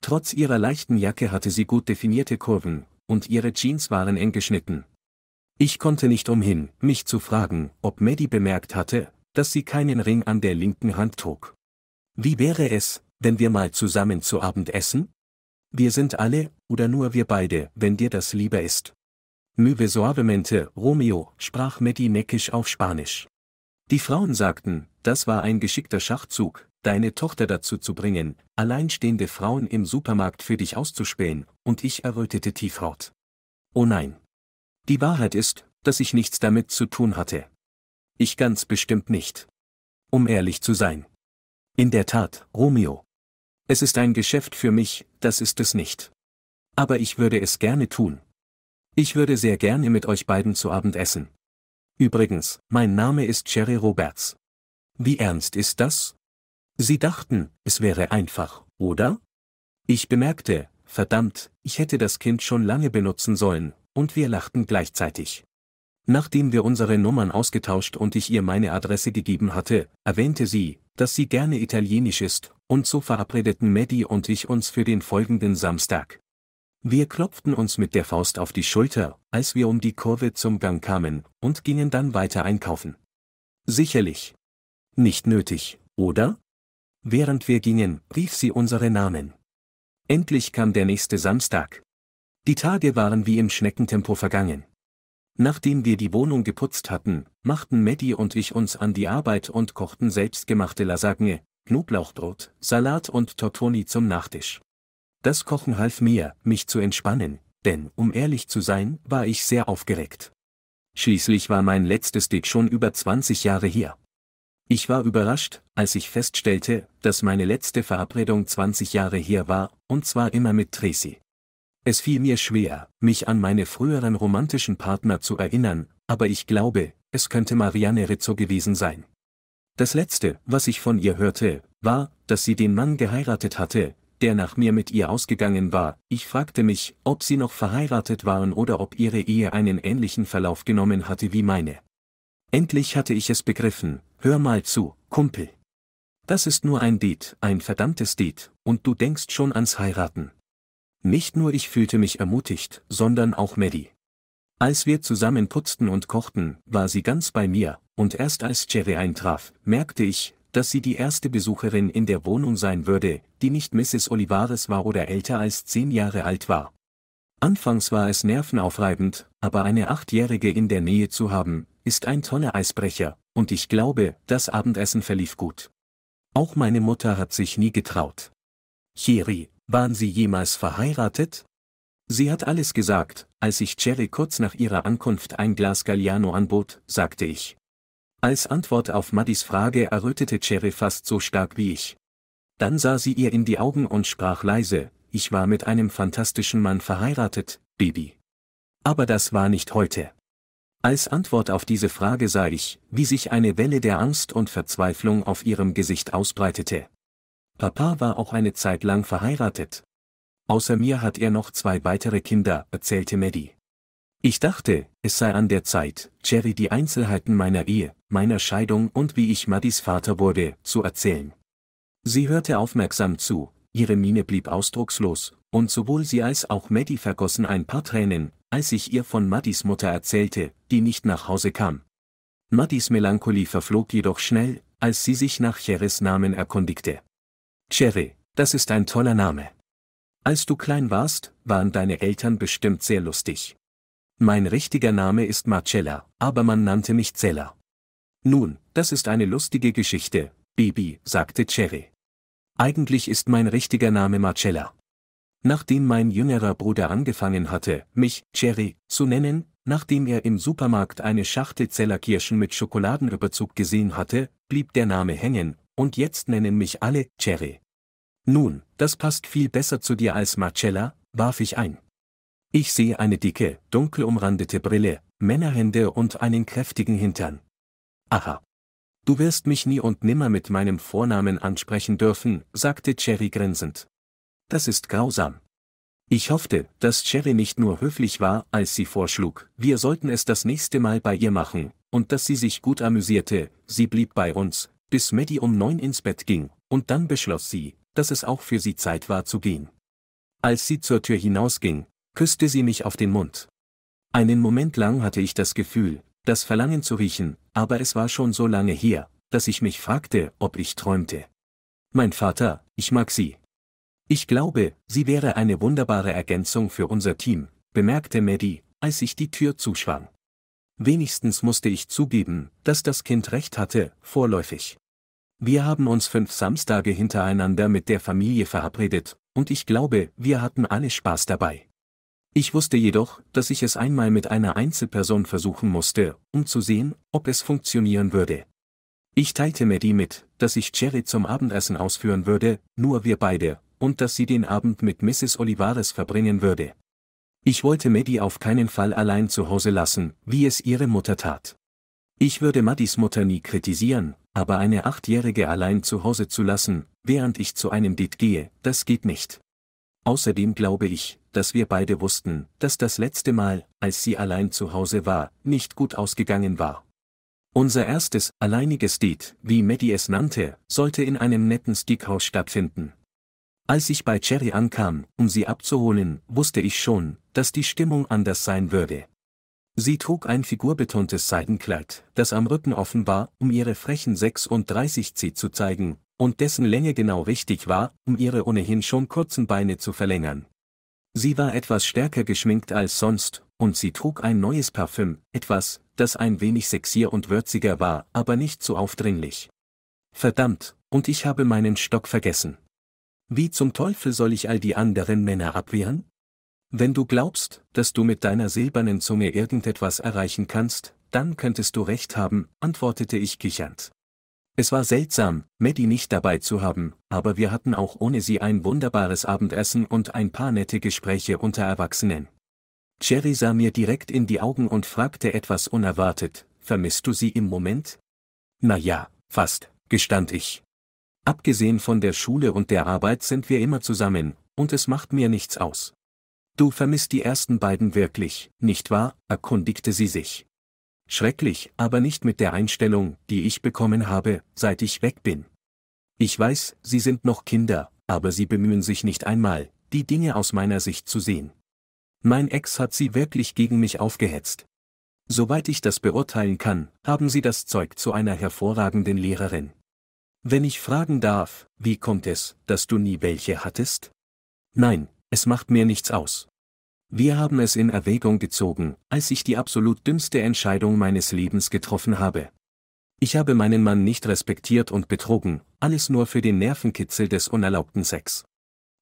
Trotz ihrer leichten Jacke hatte sie gut definierte Kurven, und ihre Jeans waren eng geschnitten. Ich konnte nicht umhin, mich zu fragen, ob Maddie bemerkt hatte, dass sie keinen Ring an der linken Hand trug. Wie wäre es, wenn wir mal zusammen zu Abend essen? Wir sind alle, oder nur wir beide, wenn dir das lieber ist. Müve besorbemente, Romeo, sprach Maddie neckisch auf Spanisch. Die Frauen sagten, das war ein geschickter Schachzug, deine Tochter dazu zu bringen, alleinstehende Frauen im Supermarkt für dich auszuspähen, und ich errötete tiefrot. Oh nein. Die Wahrheit ist, dass ich nichts damit zu tun hatte. Ich ganz bestimmt nicht. Um ehrlich zu sein. In der Tat, Romeo, es ist ein Geschäft für mich, das ist es nicht. Aber ich würde es gerne tun. Ich würde sehr gerne mit euch beiden zu Abend essen. Übrigens, mein Name ist Sherry Roberts. Wie ernst ist das? Sie dachten, es wäre einfach, oder? Ich bemerkte, verdammt, ich hätte das Kind schon lange benutzen sollen, und wir lachten gleichzeitig. Nachdem wir unsere Nummern ausgetauscht und ich ihr meine Adresse gegeben hatte, erwähnte sie, dass sie gerne italienisch ist und so verabredeten Maddie und ich uns für den folgenden Samstag. Wir klopften uns mit der Faust auf die Schulter, als wir um die Kurve zum Gang kamen, und gingen dann weiter einkaufen. Sicherlich. Nicht nötig, oder? Während wir gingen, rief sie unsere Namen. Endlich kam der nächste Samstag. Die Tage waren wie im Schneckentempo vergangen. Nachdem wir die Wohnung geputzt hatten, machten Maddie und ich uns an die Arbeit und kochten selbstgemachte Lasagne, Knoblauchbrot, Salat und Tortoni zum Nachtisch. Das Kochen half mir, mich zu entspannen, denn, um ehrlich zu sein, war ich sehr aufgeregt. Schließlich war mein letztes Dick schon über 20 Jahre her. Ich war überrascht, als ich feststellte, dass meine letzte Verabredung 20 Jahre her war, und zwar immer mit Tracy. Es fiel mir schwer, mich an meine früheren romantischen Partner zu erinnern, aber ich glaube, es könnte Marianne Rizzo gewesen sein. Das Letzte, was ich von ihr hörte, war, dass sie den Mann geheiratet hatte, der nach mir mit ihr ausgegangen war. Ich fragte mich, ob sie noch verheiratet waren oder ob ihre Ehe einen ähnlichen Verlauf genommen hatte wie meine. Endlich hatte ich es begriffen, hör mal zu, Kumpel. Das ist nur ein Diet, ein verdammtes Diet, und du denkst schon ans Heiraten. Nicht nur ich fühlte mich ermutigt, sondern auch Maddie. Als wir zusammen putzten und kochten, war sie ganz bei mir, und erst als Jerry eintraf, merkte ich, dass sie die erste Besucherin in der Wohnung sein würde, die nicht Mrs. Olivares war oder älter als zehn Jahre alt war. Anfangs war es nervenaufreibend, aber eine Achtjährige in der Nähe zu haben, ist ein toller Eisbrecher, und ich glaube, das Abendessen verlief gut. Auch meine Mutter hat sich nie getraut. Chiri, waren Sie jemals verheiratet? Sie hat alles gesagt, als ich Jerry kurz nach ihrer Ankunft ein Glas Galliano anbot, sagte ich, als Antwort auf Maddys Frage errötete Cherry fast so stark wie ich. Dann sah sie ihr in die Augen und sprach leise, ich war mit einem fantastischen Mann verheiratet, Baby. Aber das war nicht heute. Als Antwort auf diese Frage sah ich, wie sich eine Welle der Angst und Verzweiflung auf ihrem Gesicht ausbreitete. Papa war auch eine Zeit lang verheiratet. Außer mir hat er noch zwei weitere Kinder, erzählte Maddie. Ich dachte, es sei an der Zeit, Jerry die Einzelheiten meiner Ehe, meiner Scheidung und wie ich Maddys Vater wurde, zu erzählen. Sie hörte aufmerksam zu, ihre Miene blieb ausdruckslos, und sowohl sie als auch Maddie vergossen ein paar Tränen, als ich ihr von Maddys Mutter erzählte, die nicht nach Hause kam. Maddys Melancholie verflog jedoch schnell, als sie sich nach Jerrys Namen erkundigte. Jerry, das ist ein toller Name. Als du klein warst, waren deine Eltern bestimmt sehr lustig. Mein richtiger Name ist Marcella, aber man nannte mich Zella. Nun, das ist eine lustige Geschichte, Baby, sagte Cherry. Eigentlich ist mein richtiger Name Marcella. Nachdem mein jüngerer Bruder angefangen hatte, mich Cherry zu nennen, nachdem er im Supermarkt eine Schachtel Zellerkirschen mit Schokoladenüberzug gesehen hatte, blieb der Name hängen, und jetzt nennen mich alle Cherry. Nun, das passt viel besser zu dir als Marcella, warf ich ein. Ich sehe eine dicke, dunkel umrandete Brille, Männerhände und einen kräftigen Hintern. Aha. Du wirst mich nie und nimmer mit meinem Vornamen ansprechen dürfen, sagte Cherry grinsend. Das ist grausam. Ich hoffte, dass Cherry nicht nur höflich war, als sie vorschlug, wir sollten es das nächste Mal bei ihr machen, und dass sie sich gut amüsierte, sie blieb bei uns, bis Maddie um neun ins Bett ging, und dann beschloss sie, dass es auch für sie Zeit war zu gehen. Als sie zur Tür hinausging, küsste sie mich auf den Mund. Einen Moment lang hatte ich das Gefühl, das Verlangen zu riechen, aber es war schon so lange her, dass ich mich fragte, ob ich träumte. Mein Vater, ich mag Sie. Ich glaube, sie wäre eine wunderbare Ergänzung für unser Team, bemerkte Maddie, als ich die Tür zuschwang. Wenigstens musste ich zugeben, dass das Kind recht hatte, vorläufig. Wir haben uns fünf Samstage hintereinander mit der Familie verabredet, und ich glaube, wir hatten alle Spaß dabei. Ich wusste jedoch, dass ich es einmal mit einer Einzelperson versuchen musste, um zu sehen, ob es funktionieren würde. Ich teilte Maddie mit, dass ich Jerry zum Abendessen ausführen würde, nur wir beide, und dass sie den Abend mit Mrs. Olivares verbringen würde. Ich wollte Maddie auf keinen Fall allein zu Hause lassen, wie es ihre Mutter tat. Ich würde Maddies Mutter nie kritisieren, aber eine Achtjährige allein zu Hause zu lassen, während ich zu einem Date gehe, das geht nicht. Außerdem glaube ich, dass wir beide wussten, dass das letzte Mal, als sie allein zu Hause war, nicht gut ausgegangen war. Unser erstes, alleiniges Date, wie Maddie es nannte, sollte in einem netten Steakhouse stattfinden. Als ich bei Cherry ankam, um sie abzuholen, wusste ich schon, dass die Stimmung anders sein würde. Sie trug ein figurbetontes Seidenkleid, das am Rücken offen war, um ihre frechen 36C zu zeigen, und dessen Länge genau richtig war, um ihre ohnehin schon kurzen Beine zu verlängern. Sie war etwas stärker geschminkt als sonst, und sie trug ein neues Parfüm, etwas, das ein wenig sexier und würziger war, aber nicht zu so aufdringlich. Verdammt, und ich habe meinen Stock vergessen. Wie zum Teufel soll ich all die anderen Männer abwehren? Wenn du glaubst, dass du mit deiner silbernen Zunge irgendetwas erreichen kannst, dann könntest du recht haben, antwortete ich kichernd. Es war seltsam, Maddie nicht dabei zu haben, aber wir hatten auch ohne sie ein wunderbares Abendessen und ein paar nette Gespräche unter Erwachsenen. Jerry sah mir direkt in die Augen und fragte etwas unerwartet, vermisst du sie im Moment? Na ja, fast, gestand ich. Abgesehen von der Schule und der Arbeit sind wir immer zusammen, und es macht mir nichts aus. Du vermisst die ersten beiden wirklich, nicht wahr? erkundigte sie sich. Schrecklich, aber nicht mit der Einstellung, die ich bekommen habe, seit ich weg bin. Ich weiß, Sie sind noch Kinder, aber Sie bemühen sich nicht einmal, die Dinge aus meiner Sicht zu sehen. Mein Ex hat Sie wirklich gegen mich aufgehetzt. Soweit ich das beurteilen kann, haben Sie das Zeug zu einer hervorragenden Lehrerin. Wenn ich fragen darf, wie kommt es, dass du nie welche hattest? Nein, es macht mir nichts aus. Wir haben es in Erwägung gezogen, als ich die absolut dümmste Entscheidung meines Lebens getroffen habe. Ich habe meinen Mann nicht respektiert und betrogen, alles nur für den Nervenkitzel des unerlaubten Sex.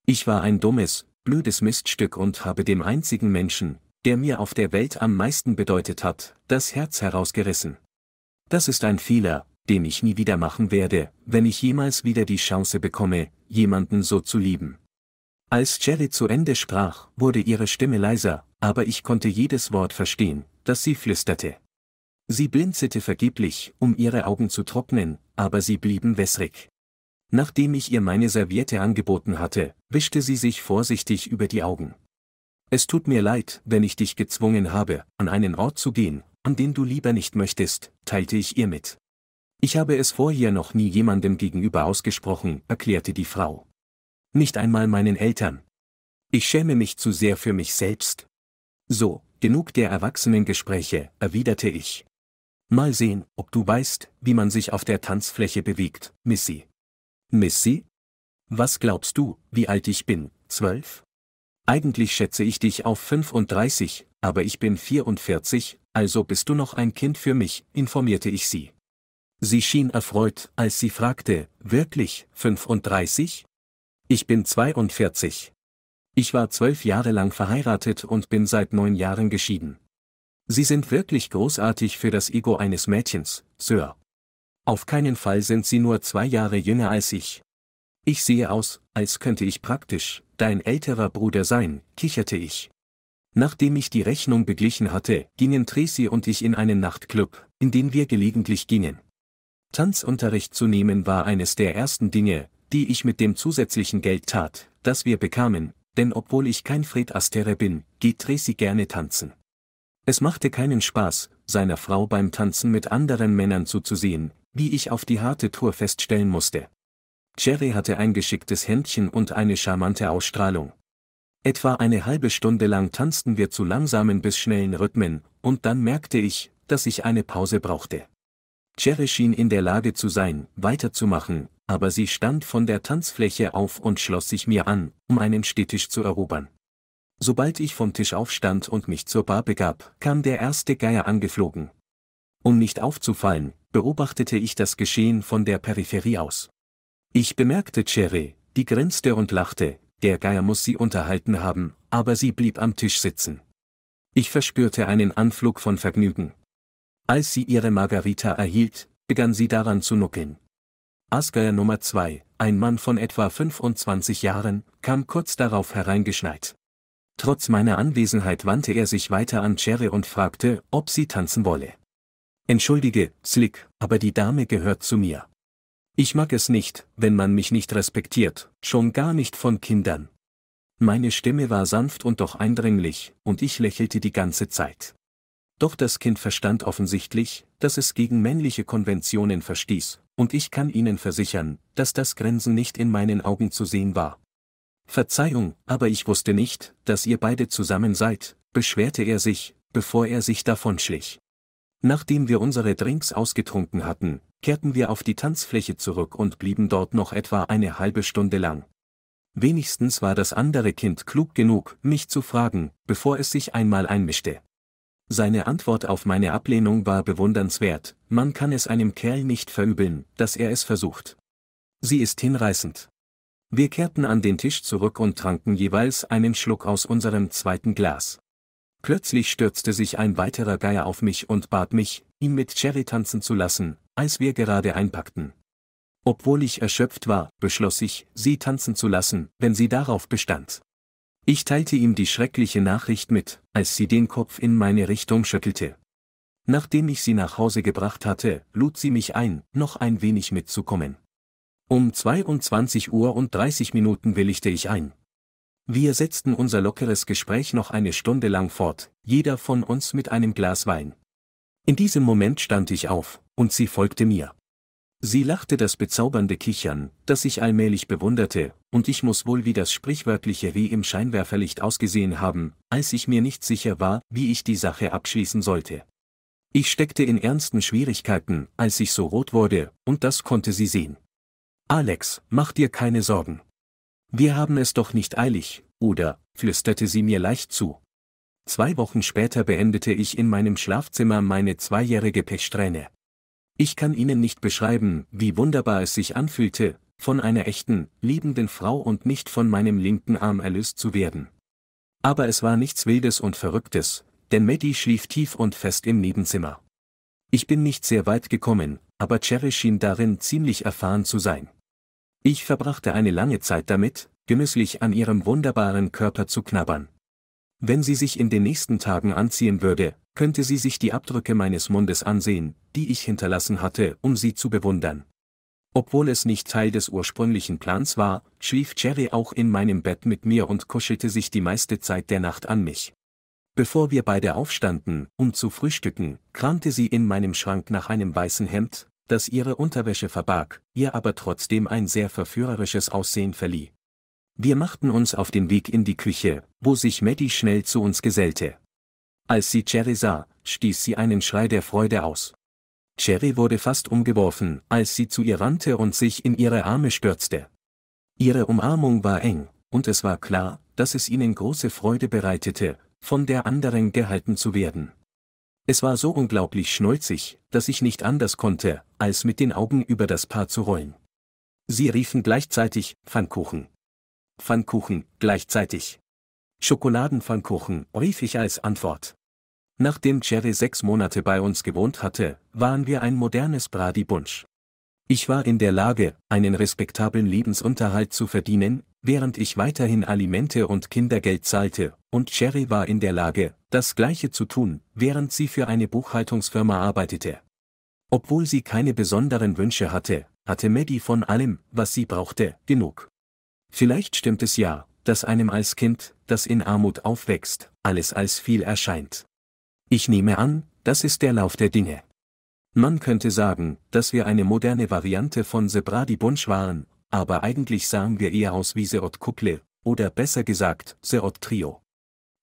Ich war ein dummes, blödes Miststück und habe dem einzigen Menschen, der mir auf der Welt am meisten bedeutet hat, das Herz herausgerissen. Das ist ein Fehler, den ich nie wieder machen werde, wenn ich jemals wieder die Chance bekomme, jemanden so zu lieben. Als Jerry zu Ende sprach, wurde ihre Stimme leiser, aber ich konnte jedes Wort verstehen, das sie flüsterte. Sie blinzelte vergeblich, um ihre Augen zu trocknen, aber sie blieben wässrig. Nachdem ich ihr meine Serviette angeboten hatte, wischte sie sich vorsichtig über die Augen. Es tut mir leid, wenn ich dich gezwungen habe, an einen Ort zu gehen, an den du lieber nicht möchtest, teilte ich ihr mit. Ich habe es vorher noch nie jemandem gegenüber ausgesprochen, erklärte die Frau nicht einmal meinen Eltern. Ich schäme mich zu sehr für mich selbst. So, genug der Erwachsenengespräche, erwiderte ich. Mal sehen, ob du weißt, wie man sich auf der Tanzfläche bewegt, Missy. Missy? Was glaubst du, wie alt ich bin, zwölf? Eigentlich schätze ich dich auf 35, aber ich bin 44, also bist du noch ein Kind für mich, informierte ich sie. Sie schien erfreut, als sie fragte, wirklich, 35? Ich bin 42. Ich war zwölf Jahre lang verheiratet und bin seit neun Jahren geschieden. Sie sind wirklich großartig für das Ego eines Mädchens, Sir. Auf keinen Fall sind Sie nur zwei Jahre jünger als ich. Ich sehe aus, als könnte ich praktisch dein älterer Bruder sein, kicherte ich. Nachdem ich die Rechnung beglichen hatte, gingen Tracy und ich in einen Nachtclub, in den wir gelegentlich gingen. Tanzunterricht zu nehmen war eines der ersten Dinge, die ich mit dem zusätzlichen Geld tat, das wir bekamen, denn obwohl ich kein Fred Astaire bin, geht Tracy gerne tanzen. Es machte keinen Spaß, seiner Frau beim Tanzen mit anderen Männern zuzusehen, wie ich auf die harte Tour feststellen musste. Jerry hatte ein geschicktes Händchen und eine charmante Ausstrahlung. Etwa eine halbe Stunde lang tanzten wir zu langsamen bis schnellen Rhythmen, und dann merkte ich, dass ich eine Pause brauchte. Cherry schien in der Lage zu sein, weiterzumachen, aber sie stand von der Tanzfläche auf und schloss sich mir an, um einen Stehtisch zu erobern. Sobald ich vom Tisch aufstand und mich zur Bar begab, kam der erste Geier angeflogen. Um nicht aufzufallen, beobachtete ich das Geschehen von der Peripherie aus. Ich bemerkte Cherry, die grinste und lachte, der Geier muss sie unterhalten haben, aber sie blieb am Tisch sitzen. Ich verspürte einen Anflug von Vergnügen. Als sie ihre Margarita erhielt, begann sie daran zu nuckeln. Asker Nummer 2, ein Mann von etwa 25 Jahren, kam kurz darauf hereingeschneit. Trotz meiner Anwesenheit wandte er sich weiter an Cherry und fragte, ob sie tanzen wolle. Entschuldige, Slick, aber die Dame gehört zu mir. Ich mag es nicht, wenn man mich nicht respektiert, schon gar nicht von Kindern. Meine Stimme war sanft und doch eindringlich, und ich lächelte die ganze Zeit. Doch das Kind verstand offensichtlich, dass es gegen männliche Konventionen verstieß, und ich kann Ihnen versichern, dass das Grenzen nicht in meinen Augen zu sehen war. Verzeihung, aber ich wusste nicht, dass ihr beide zusammen seid, beschwerte er sich, bevor er sich davonschlich. Nachdem wir unsere Drinks ausgetrunken hatten, kehrten wir auf die Tanzfläche zurück und blieben dort noch etwa eine halbe Stunde lang. Wenigstens war das andere Kind klug genug, mich zu fragen, bevor es sich einmal einmischte. Seine Antwort auf meine Ablehnung war bewundernswert, man kann es einem Kerl nicht verübeln, dass er es versucht. Sie ist hinreißend. Wir kehrten an den Tisch zurück und tranken jeweils einen Schluck aus unserem zweiten Glas. Plötzlich stürzte sich ein weiterer Geier auf mich und bat mich, ihn mit Jerry tanzen zu lassen, als wir gerade einpackten. Obwohl ich erschöpft war, beschloss ich, sie tanzen zu lassen, wenn sie darauf bestand. Ich teilte ihm die schreckliche Nachricht mit, als sie den Kopf in meine Richtung schüttelte. Nachdem ich sie nach Hause gebracht hatte, lud sie mich ein, noch ein wenig mitzukommen. Um 22 Uhr und 30 Minuten willigte ich ein. Wir setzten unser lockeres Gespräch noch eine Stunde lang fort, jeder von uns mit einem Glas Wein. In diesem Moment stand ich auf, und sie folgte mir. Sie lachte das bezaubernde Kichern, das ich allmählich bewunderte, und ich muss wohl wie das sprichwörtliche Reh im Scheinwerferlicht ausgesehen haben, als ich mir nicht sicher war, wie ich die Sache abschließen sollte. Ich steckte in ernsten Schwierigkeiten, als ich so rot wurde, und das konnte sie sehen. Alex, mach dir keine Sorgen. Wir haben es doch nicht eilig, oder, flüsterte sie mir leicht zu. Zwei Wochen später beendete ich in meinem Schlafzimmer meine zweijährige Pechsträhne. Ich kann Ihnen nicht beschreiben, wie wunderbar es sich anfühlte, von einer echten, liebenden Frau und nicht von meinem linken Arm erlöst zu werden. Aber es war nichts Wildes und Verrücktes, denn Maddie schlief tief und fest im Nebenzimmer. Ich bin nicht sehr weit gekommen, aber Cherry schien darin ziemlich erfahren zu sein. Ich verbrachte eine lange Zeit damit, genüsslich an ihrem wunderbaren Körper zu knabbern. Wenn sie sich in den nächsten Tagen anziehen würde, könnte sie sich die Abdrücke meines Mundes ansehen, die ich hinterlassen hatte, um sie zu bewundern. Obwohl es nicht Teil des ursprünglichen Plans war, schlief Jerry auch in meinem Bett mit mir und kuschelte sich die meiste Zeit der Nacht an mich. Bevor wir beide aufstanden, um zu frühstücken, kramte sie in meinem Schrank nach einem weißen Hemd, das ihre Unterwäsche verbarg, ihr aber trotzdem ein sehr verführerisches Aussehen verlieh. Wir machten uns auf den Weg in die Küche, wo sich Maddie schnell zu uns gesellte. Als sie Cherry sah, stieß sie einen Schrei der Freude aus. Cherry wurde fast umgeworfen, als sie zu ihr rannte und sich in ihre Arme stürzte. Ihre Umarmung war eng, und es war klar, dass es ihnen große Freude bereitete, von der anderen gehalten zu werden. Es war so unglaublich schnulzig, dass ich nicht anders konnte, als mit den Augen über das Paar zu rollen. Sie riefen gleichzeitig Pfannkuchen. Pfannkuchen, gleichzeitig. Schokoladenpfannkuchen, rief ich als Antwort. Nachdem Jerry sechs Monate bei uns gewohnt hatte, waren wir ein modernes Brady-Bunsch. Ich war in der Lage, einen respektablen Lebensunterhalt zu verdienen, während ich weiterhin Alimente und Kindergeld zahlte, und Jerry war in der Lage, das Gleiche zu tun, während sie für eine Buchhaltungsfirma arbeitete. Obwohl sie keine besonderen Wünsche hatte, hatte Maggie von allem, was sie brauchte, genug. Vielleicht stimmt es ja, dass einem als Kind, das in Armut aufwächst, alles als viel erscheint. Ich nehme an, das ist der Lauf der Dinge. Man könnte sagen, dass wir eine moderne Variante von Sebradi Bunsch waren, aber eigentlich sahen wir eher aus wie Seot Kukle, oder besser gesagt, Seot Trio.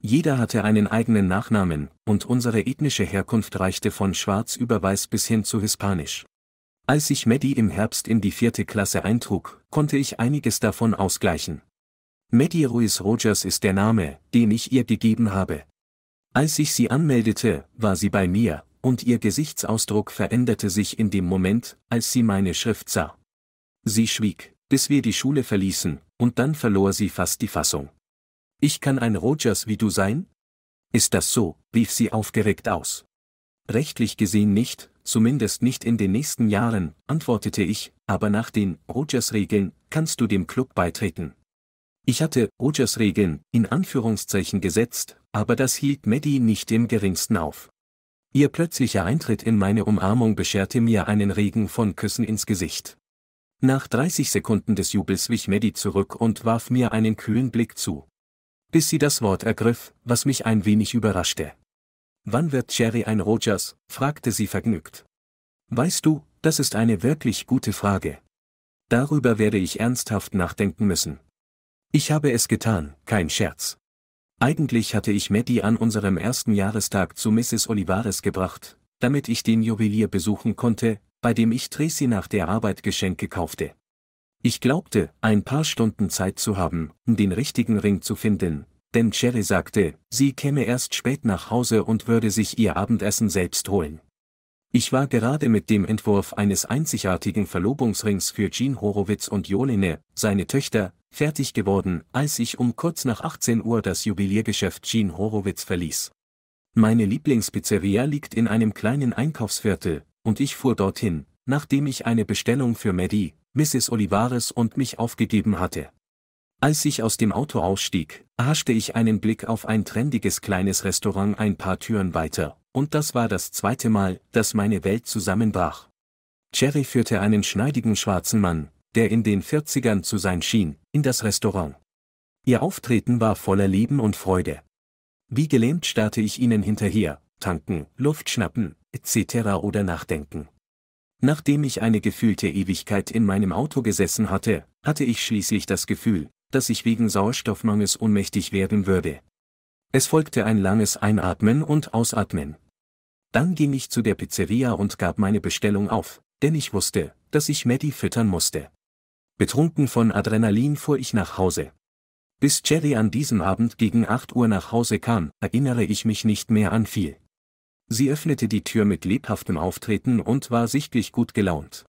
Jeder hatte einen eigenen Nachnamen, und unsere ethnische Herkunft reichte von schwarz über weiß bis hin zu hispanisch. Als ich Maddie im Herbst in die vierte Klasse eintrug, konnte ich einiges davon ausgleichen. Maddie Ruiz Rogers ist der Name, den ich ihr gegeben habe. Als ich sie anmeldete, war sie bei mir, und ihr Gesichtsausdruck veränderte sich in dem Moment, als sie meine Schrift sah. Sie schwieg, bis wir die Schule verließen, und dann verlor sie fast die Fassung. Ich kann ein Rogers wie du sein? Ist das so? rief sie aufgeregt aus. Rechtlich gesehen nicht, zumindest nicht in den nächsten Jahren, antwortete ich, aber nach den Rogers-Regeln kannst du dem Club beitreten. Ich hatte Rogers-Regeln in Anführungszeichen gesetzt, aber das hielt Maddie nicht im geringsten auf. Ihr plötzlicher Eintritt in meine Umarmung bescherte mir einen Regen von Küssen ins Gesicht. Nach 30 Sekunden des Jubels wich Maddie zurück und warf mir einen kühlen Blick zu. Bis sie das Wort ergriff, was mich ein wenig überraschte. Wann wird Jerry ein Rogers? fragte sie vergnügt. Weißt du, das ist eine wirklich gute Frage. Darüber werde ich ernsthaft nachdenken müssen. Ich habe es getan, kein Scherz. Eigentlich hatte ich Maddie an unserem ersten Jahrestag zu Mrs. Olivares gebracht, damit ich den Juwelier besuchen konnte, bei dem ich Tracy nach der Arbeit Geschenke kaufte. Ich glaubte, ein paar Stunden Zeit zu haben, um den richtigen Ring zu finden, denn Cherry sagte, sie käme erst spät nach Hause und würde sich ihr Abendessen selbst holen. Ich war gerade mit dem Entwurf eines einzigartigen Verlobungsrings für Jean Horowitz und Jolene, seine Töchter, fertig geworden, als ich um kurz nach 18 Uhr das Juweliergeschäft Jean Horowitz verließ. Meine Lieblingspizzeria liegt in einem kleinen Einkaufsviertel, und ich fuhr dorthin, nachdem ich eine Bestellung für Maddie, Mrs. Olivares und mich aufgegeben hatte. Als ich aus dem Auto ausstieg, haschte ich einen Blick auf ein trendiges kleines Restaurant ein paar Türen weiter, und das war das zweite Mal, dass meine Welt zusammenbrach. Jerry führte einen schneidigen schwarzen Mann, der in den 40ern zu sein schien, in das Restaurant. Ihr Auftreten war voller Leben und Freude. Wie gelähmt starrte ich ihnen hinterher, tanken, Luft schnappen, etc. oder nachdenken. Nachdem ich eine gefühlte Ewigkeit in meinem Auto gesessen hatte, hatte ich schließlich das Gefühl, dass ich wegen Sauerstoffmangels ohnmächtig werden würde. Es folgte ein langes Einatmen und Ausatmen. Dann ging ich zu der Pizzeria und gab meine Bestellung auf, denn ich wusste, dass ich Maddie füttern musste. Betrunken von Adrenalin fuhr ich nach Hause. Bis Jerry an diesem Abend gegen 8 Uhr nach Hause kam, erinnere ich mich nicht mehr an viel. Sie öffnete die Tür mit lebhaftem Auftreten und war sichtlich gut gelaunt.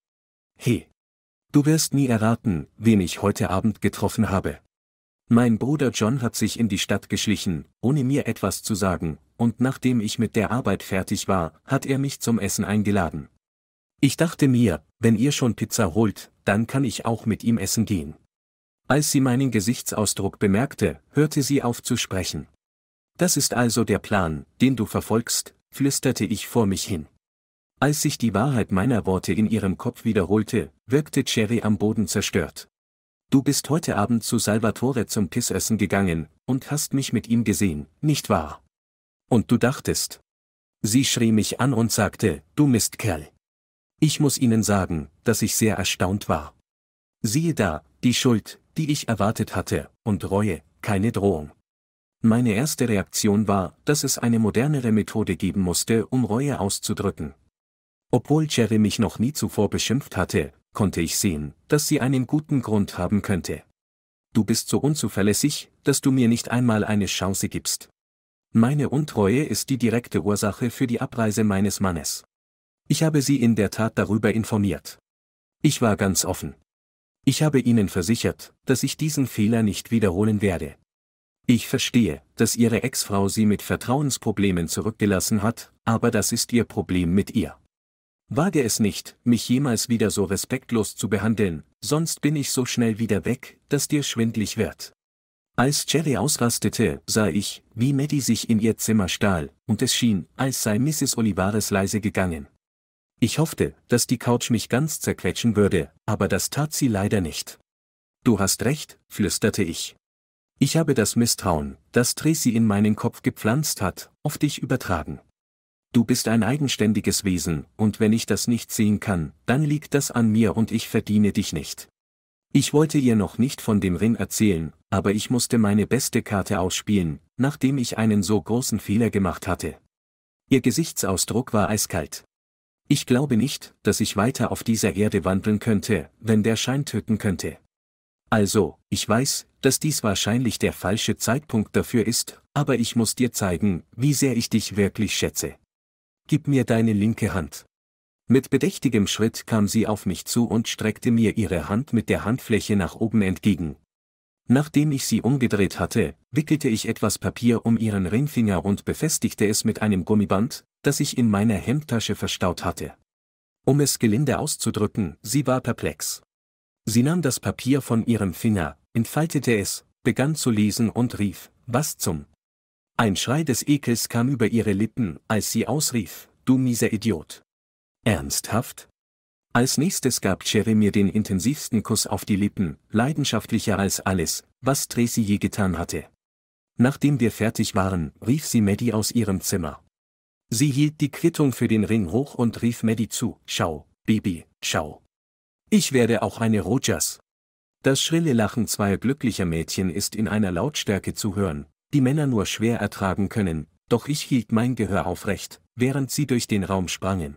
He, Du wirst nie erraten, wen ich heute Abend getroffen habe. Mein Bruder John hat sich in die Stadt geschlichen, ohne mir etwas zu sagen, und nachdem ich mit der Arbeit fertig war, hat er mich zum Essen eingeladen. Ich dachte mir, wenn ihr schon Pizza holt, dann kann ich auch mit ihm essen gehen. Als sie meinen Gesichtsausdruck bemerkte, hörte sie auf zu sprechen. Das ist also der Plan, den du verfolgst, flüsterte ich vor mich hin. Als sich die Wahrheit meiner Worte in ihrem Kopf wiederholte, wirkte Cherry am Boden zerstört. Du bist heute Abend zu Salvatore zum Pissessen gegangen und hast mich mit ihm gesehen, nicht wahr? Und du dachtest. Sie schrie mich an und sagte, du Mistkerl. Ich muss Ihnen sagen, dass ich sehr erstaunt war. Siehe da, die Schuld, die ich erwartet hatte, und Reue, keine Drohung. Meine erste Reaktion war, dass es eine modernere Methode geben musste, um Reue auszudrücken. Obwohl Jerry mich noch nie zuvor beschimpft hatte, konnte ich sehen, dass sie einen guten Grund haben könnte. Du bist so unzuverlässig, dass du mir nicht einmal eine Chance gibst. Meine Untreue ist die direkte Ursache für die Abreise meines Mannes. Ich habe sie in der Tat darüber informiert. Ich war ganz offen. Ich habe ihnen versichert, dass ich diesen Fehler nicht wiederholen werde. Ich verstehe, dass ihre Ex-Frau sie mit Vertrauensproblemen zurückgelassen hat, aber das ist ihr Problem mit ihr. Wage es nicht, mich jemals wieder so respektlos zu behandeln, sonst bin ich so schnell wieder weg, dass dir schwindlig wird. Als Jerry ausrastete, sah ich, wie Maddie sich in ihr Zimmer stahl, und es schien, als sei Mrs. Olivares leise gegangen. Ich hoffte, dass die Couch mich ganz zerquetschen würde, aber das tat sie leider nicht. Du hast recht, flüsterte ich. Ich habe das Misstrauen, das Tracy in meinen Kopf gepflanzt hat, auf dich übertragen du bist ein eigenständiges Wesen, und wenn ich das nicht sehen kann, dann liegt das an mir und ich verdiene dich nicht. Ich wollte ihr noch nicht von dem Ring erzählen, aber ich musste meine beste Karte ausspielen, nachdem ich einen so großen Fehler gemacht hatte. Ihr Gesichtsausdruck war eiskalt. Ich glaube nicht, dass ich weiter auf dieser Erde wandeln könnte, wenn der Schein töten könnte. Also, ich weiß, dass dies wahrscheinlich der falsche Zeitpunkt dafür ist, aber ich muss dir zeigen, wie sehr ich dich wirklich schätze. Gib mir deine linke Hand. Mit bedächtigem Schritt kam sie auf mich zu und streckte mir ihre Hand mit der Handfläche nach oben entgegen. Nachdem ich sie umgedreht hatte, wickelte ich etwas Papier um ihren Ringfinger und befestigte es mit einem Gummiband, das ich in meiner Hemdtasche verstaut hatte. Um es gelinde auszudrücken, sie war perplex. Sie nahm das Papier von ihrem Finger, entfaltete es, begann zu lesen und rief, was zum ein Schrei des Ekels kam über ihre Lippen, als sie ausrief, du mieser Idiot. Ernsthaft? Als nächstes gab Cherry mir den intensivsten Kuss auf die Lippen, leidenschaftlicher als alles, was Tracy je getan hatte. Nachdem wir fertig waren, rief sie Maddie aus ihrem Zimmer. Sie hielt die Quittung für den Ring hoch und rief Maddie zu, schau, Baby, schau. Ich werde auch eine Rogers. Das schrille Lachen zweier glücklicher Mädchen ist in einer Lautstärke zu hören, die Männer nur schwer ertragen können, doch ich hielt mein Gehör aufrecht, während sie durch den Raum sprangen.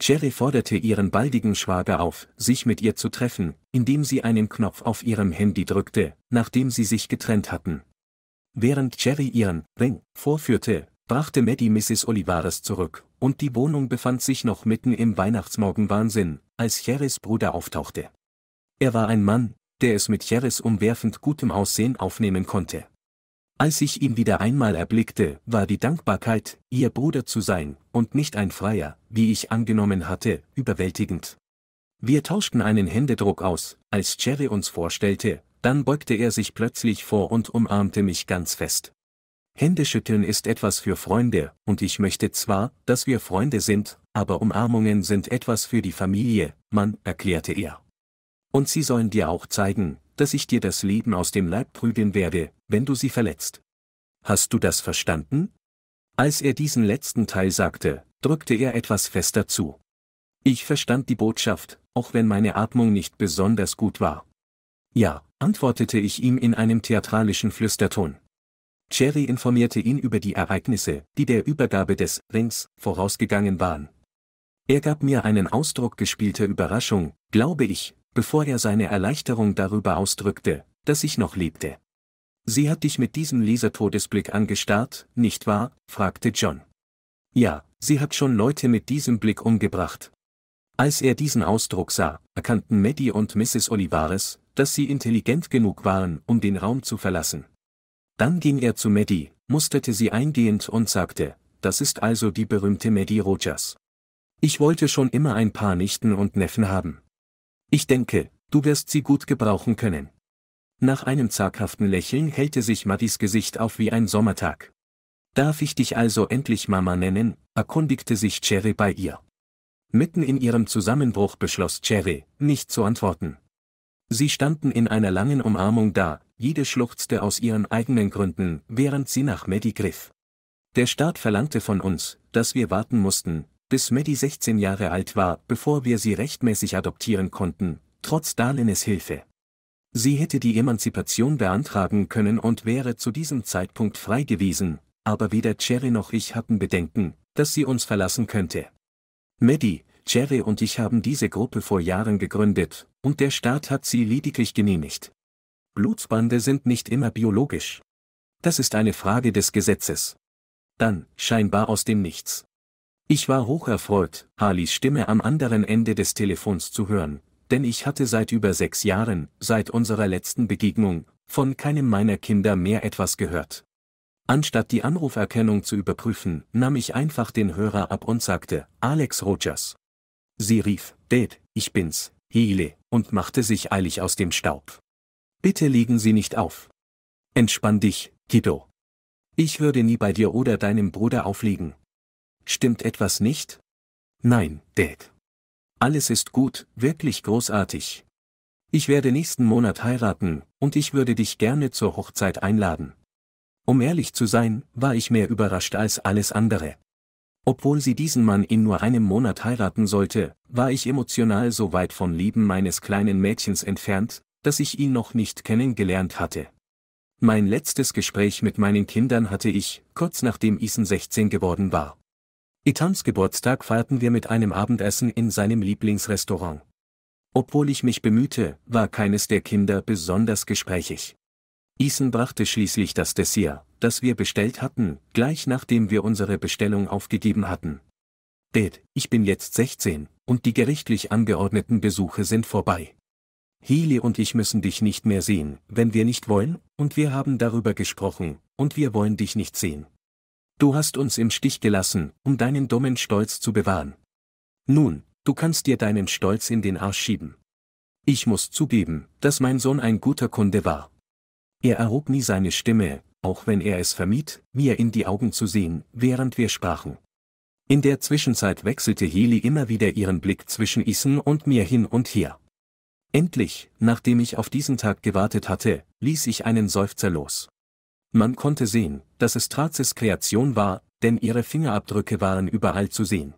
Jerry forderte ihren baldigen Schwager auf, sich mit ihr zu treffen, indem sie einen Knopf auf ihrem Handy drückte, nachdem sie sich getrennt hatten. Während Jerry ihren Ring vorführte, brachte Maddie Mrs. Olivares zurück, und die Wohnung befand sich noch mitten im Weihnachtsmorgenwahnsinn, als Jerrys Bruder auftauchte. Er war ein Mann, der es mit Jerrys umwerfend gutem Aussehen aufnehmen konnte. Als ich ihn wieder einmal erblickte, war die Dankbarkeit, ihr Bruder zu sein, und nicht ein Freier, wie ich angenommen hatte, überwältigend. Wir tauschten einen Händedruck aus, als Jerry uns vorstellte, dann beugte er sich plötzlich vor und umarmte mich ganz fest. Händeschütteln ist etwas für Freunde, und ich möchte zwar, dass wir Freunde sind, aber Umarmungen sind etwas für die Familie, Mann, erklärte er. Und sie sollen dir auch zeigen, dass ich dir das Leben aus dem Leib prügeln werde, wenn du sie verletzt. Hast du das verstanden? Als er diesen letzten Teil sagte, drückte er etwas fester zu. Ich verstand die Botschaft, auch wenn meine Atmung nicht besonders gut war. Ja, antwortete ich ihm in einem theatralischen Flüsterton. Cherry informierte ihn über die Ereignisse, die der Übergabe des Rings vorausgegangen waren. Er gab mir einen Ausdruck gespielter Überraschung, glaube ich, bevor er seine Erleichterung darüber ausdrückte, dass ich noch lebte. Sie hat dich mit diesem Lasertodesblick angestarrt, nicht wahr? fragte John. Ja, sie hat schon Leute mit diesem Blick umgebracht. Als er diesen Ausdruck sah, erkannten Maddie und Mrs. Olivares, dass sie intelligent genug waren, um den Raum zu verlassen. Dann ging er zu Maddie, musterte sie eingehend und sagte, das ist also die berühmte Maddie Rogers. Ich wollte schon immer ein paar Nichten und Neffen haben. Ich denke, du wirst sie gut gebrauchen können. Nach einem zaghaften Lächeln hellte sich Maddys Gesicht auf wie ein Sommertag. Darf ich dich also endlich Mama nennen? erkundigte sich Cherry bei ihr. Mitten in ihrem Zusammenbruch beschloss Cherry, nicht zu antworten. Sie standen in einer langen Umarmung da, jede schluchzte aus ihren eigenen Gründen, während sie nach Maddie griff. Der Staat verlangte von uns, dass wir warten mussten, bis Maddie 16 Jahre alt war, bevor wir sie rechtmäßig adoptieren konnten, trotz Darlenes Hilfe. Sie hätte die Emanzipation beantragen können und wäre zu diesem Zeitpunkt frei gewesen, aber weder Cherry noch ich hatten Bedenken, dass sie uns verlassen könnte. Maddie, Cherry und ich haben diese Gruppe vor Jahren gegründet, und der Staat hat sie lediglich genehmigt. Blutsbande sind nicht immer biologisch. Das ist eine Frage des Gesetzes. Dann, scheinbar aus dem Nichts. Ich war hocherfreut, Harleys Stimme am anderen Ende des Telefons zu hören, denn ich hatte seit über sechs Jahren, seit unserer letzten Begegnung, von keinem meiner Kinder mehr etwas gehört. Anstatt die Anruferkennung zu überprüfen, nahm ich einfach den Hörer ab und sagte, Alex Rogers. Sie rief, Dad, ich bin's, Hele, und machte sich eilig aus dem Staub. Bitte legen Sie nicht auf. Entspann dich, Kiddo. Ich würde nie bei dir oder deinem Bruder auflegen. Stimmt etwas nicht? Nein, Dad. Alles ist gut, wirklich großartig. Ich werde nächsten Monat heiraten, und ich würde dich gerne zur Hochzeit einladen. Um ehrlich zu sein, war ich mehr überrascht als alles andere. Obwohl sie diesen Mann in nur einem Monat heiraten sollte, war ich emotional so weit von Lieben meines kleinen Mädchens entfernt, dass ich ihn noch nicht kennengelernt hatte. Mein letztes Gespräch mit meinen Kindern hatte ich, kurz nachdem Isen 16 geworden war. Itans Geburtstag feierten wir mit einem Abendessen in seinem Lieblingsrestaurant. Obwohl ich mich bemühte, war keines der Kinder besonders gesprächig. Ethan brachte schließlich das Dessert, das wir bestellt hatten, gleich nachdem wir unsere Bestellung aufgegeben hatten. Dad, ich bin jetzt 16, und die gerichtlich angeordneten Besuche sind vorbei. Healy und ich müssen dich nicht mehr sehen, wenn wir nicht wollen, und wir haben darüber gesprochen, und wir wollen dich nicht sehen. Du hast uns im Stich gelassen, um deinen dummen Stolz zu bewahren. Nun, du kannst dir deinen Stolz in den Arsch schieben. Ich muss zugeben, dass mein Sohn ein guter Kunde war. Er erhob nie seine Stimme, auch wenn er es vermied, mir in die Augen zu sehen, während wir sprachen. In der Zwischenzeit wechselte Heli immer wieder ihren Blick zwischen Isen und mir hin und her. Endlich, nachdem ich auf diesen Tag gewartet hatte, ließ ich einen Seufzer los. Man konnte sehen, dass es Trazis Kreation war, denn ihre Fingerabdrücke waren überall zu sehen.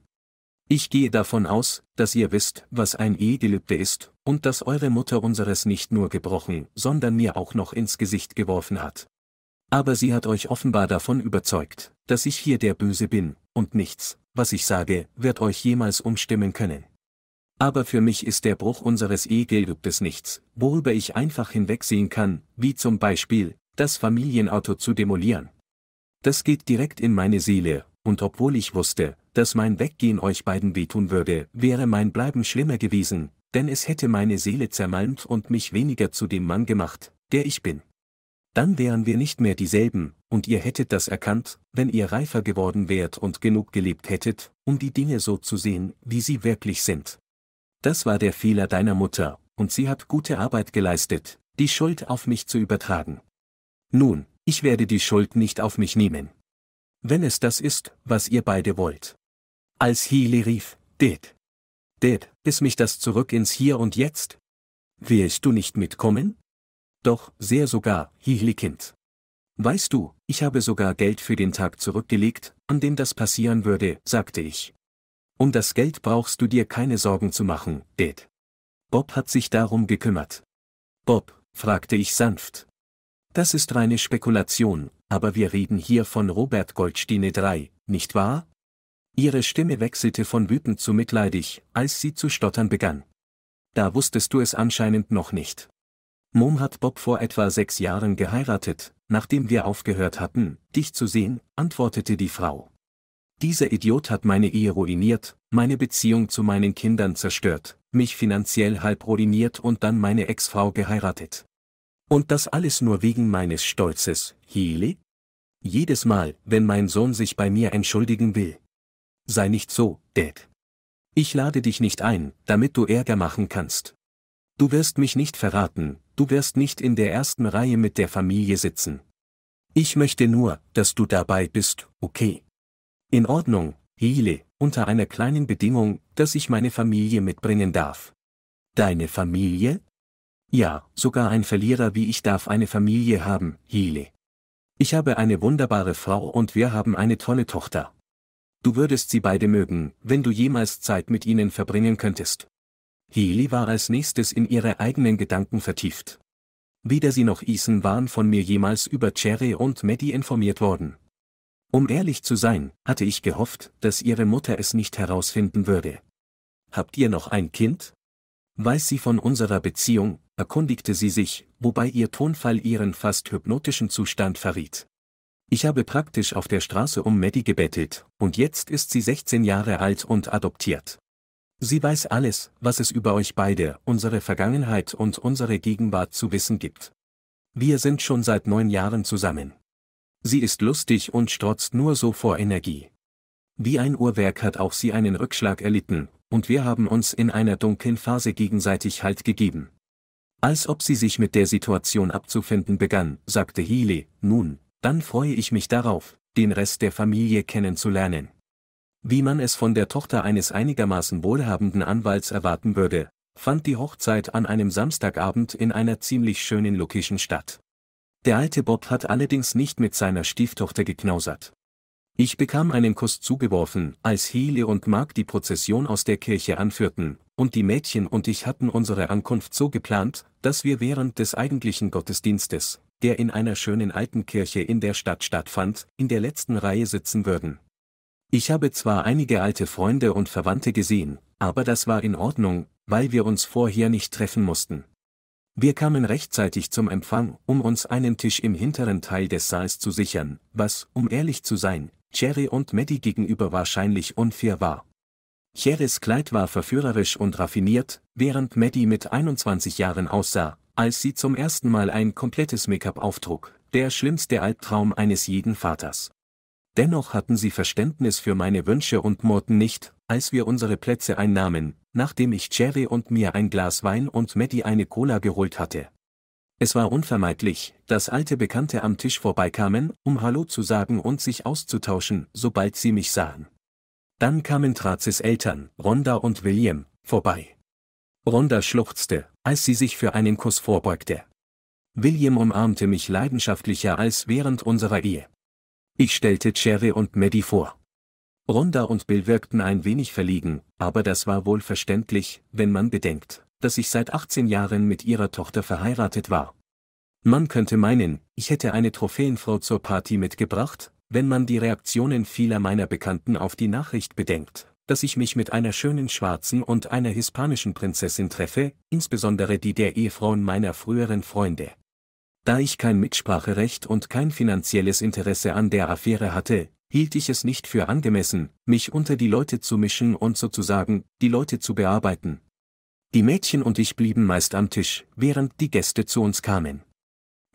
Ich gehe davon aus, dass ihr wisst, was ein Ehegelübde ist, und dass eure Mutter unseres nicht nur gebrochen, sondern mir auch noch ins Gesicht geworfen hat. Aber sie hat euch offenbar davon überzeugt, dass ich hier der Böse bin, und nichts, was ich sage, wird euch jemals umstimmen können. Aber für mich ist der Bruch unseres Ehegelübdes nichts, worüber ich einfach hinwegsehen kann, wie zum Beispiel, das Familienauto zu demolieren. Das geht direkt in meine Seele, und obwohl ich wusste, dass mein Weggehen euch beiden wehtun würde, wäre mein Bleiben schlimmer gewesen, denn es hätte meine Seele zermalmt und mich weniger zu dem Mann gemacht, der ich bin. Dann wären wir nicht mehr dieselben, und ihr hättet das erkannt, wenn ihr reifer geworden wärt und genug gelebt hättet, um die Dinge so zu sehen, wie sie wirklich sind. Das war der Fehler deiner Mutter, und sie hat gute Arbeit geleistet, die Schuld auf mich zu übertragen. Nun, ich werde die Schuld nicht auf mich nehmen. Wenn es das ist, was ihr beide wollt. Als Healy rief, Dad. Dad, ist mich das zurück ins Hier und Jetzt? Willst du nicht mitkommen? Doch, sehr sogar, Healy Kind. Weißt du, ich habe sogar Geld für den Tag zurückgelegt, an dem das passieren würde, sagte ich. Um das Geld brauchst du dir keine Sorgen zu machen, Dad. Bob hat sich darum gekümmert. Bob, fragte ich sanft, das ist reine Spekulation, aber wir reden hier von Robert Goldstine III, nicht wahr? Ihre Stimme wechselte von wütend zu mitleidig, als sie zu stottern begann. Da wusstest du es anscheinend noch nicht. Mom hat Bob vor etwa sechs Jahren geheiratet, nachdem wir aufgehört hatten, dich zu sehen, antwortete die Frau. Dieser Idiot hat meine Ehe ruiniert, meine Beziehung zu meinen Kindern zerstört, mich finanziell halb ruiniert und dann meine Ex-Frau geheiratet. Und das alles nur wegen meines Stolzes, Hili? Jedes Mal, wenn mein Sohn sich bei mir entschuldigen will. Sei nicht so, Dad. Ich lade dich nicht ein, damit du Ärger machen kannst. Du wirst mich nicht verraten, du wirst nicht in der ersten Reihe mit der Familie sitzen. Ich möchte nur, dass du dabei bist, okay? In Ordnung, Hile, unter einer kleinen Bedingung, dass ich meine Familie mitbringen darf. Deine Familie? Ja, sogar ein Verlierer wie ich darf eine Familie haben, Healy. Ich habe eine wunderbare Frau und wir haben eine tolle Tochter. Du würdest sie beide mögen, wenn du jemals Zeit mit ihnen verbringen könntest. Healy war als nächstes in ihre eigenen Gedanken vertieft. Weder sie noch Ethan waren von mir jemals über Cherry und Maddie informiert worden. Um ehrlich zu sein, hatte ich gehofft, dass ihre Mutter es nicht herausfinden würde. Habt ihr noch ein Kind? Weiß sie von unserer Beziehung, erkundigte sie sich, wobei ihr Tonfall ihren fast hypnotischen Zustand verriet. Ich habe praktisch auf der Straße um Maddie gebettelt, und jetzt ist sie 16 Jahre alt und adoptiert. Sie weiß alles, was es über euch beide, unsere Vergangenheit und unsere Gegenwart zu wissen gibt. Wir sind schon seit neun Jahren zusammen. Sie ist lustig und strotzt nur so vor Energie. Wie ein Uhrwerk hat auch sie einen Rückschlag erlitten, und wir haben uns in einer dunklen Phase gegenseitig Halt gegeben, als ob sie sich mit der Situation abzufinden begann, sagte Healy, nun, dann freue ich mich darauf, den Rest der Familie kennenzulernen. Wie man es von der Tochter eines einigermaßen wohlhabenden Anwalts erwarten würde, fand die Hochzeit an einem Samstagabend in einer ziemlich schönen Location statt. Der alte Bob hat allerdings nicht mit seiner Stieftochter geknausert. Ich bekam einen Kuss zugeworfen, als Healy und Mark die Prozession aus der Kirche anführten, und die Mädchen und ich hatten unsere Ankunft so geplant, dass wir während des eigentlichen Gottesdienstes, der in einer schönen alten Kirche in der Stadt stattfand, in der letzten Reihe sitzen würden. Ich habe zwar einige alte Freunde und Verwandte gesehen, aber das war in Ordnung, weil wir uns vorher nicht treffen mussten. Wir kamen rechtzeitig zum Empfang, um uns einen Tisch im hinteren Teil des Saals zu sichern, was, um ehrlich zu sein, Jerry und Maddie gegenüber wahrscheinlich unfair war. Cheris Kleid war verführerisch und raffiniert, während Maddie mit 21 Jahren aussah, als sie zum ersten Mal ein komplettes Make-up auftrug, der schlimmste Albtraum eines jeden Vaters. Dennoch hatten sie Verständnis für meine Wünsche und Morten nicht, als wir unsere Plätze einnahmen, nachdem ich Cherry und mir ein Glas Wein und Maddie eine Cola geholt hatte. Es war unvermeidlich, dass alte Bekannte am Tisch vorbeikamen, um Hallo zu sagen und sich auszutauschen, sobald sie mich sahen. Dann kamen Trazis Eltern, Rhonda und William, vorbei. Rhonda schluchzte, als sie sich für einen Kuss vorbeugte. William umarmte mich leidenschaftlicher als während unserer Ehe. Ich stellte Cherry und Maddie vor. Rhonda und Bill wirkten ein wenig verlegen, aber das war wohl verständlich, wenn man bedenkt, dass ich seit 18 Jahren mit ihrer Tochter verheiratet war. Man könnte meinen, ich hätte eine Trophäenfrau zur Party mitgebracht, wenn man die Reaktionen vieler meiner Bekannten auf die Nachricht bedenkt, dass ich mich mit einer schönen schwarzen und einer hispanischen Prinzessin treffe, insbesondere die der Ehefrauen meiner früheren Freunde. Da ich kein Mitspracherecht und kein finanzielles Interesse an der Affäre hatte, hielt ich es nicht für angemessen, mich unter die Leute zu mischen und sozusagen, die Leute zu bearbeiten. Die Mädchen und ich blieben meist am Tisch, während die Gäste zu uns kamen.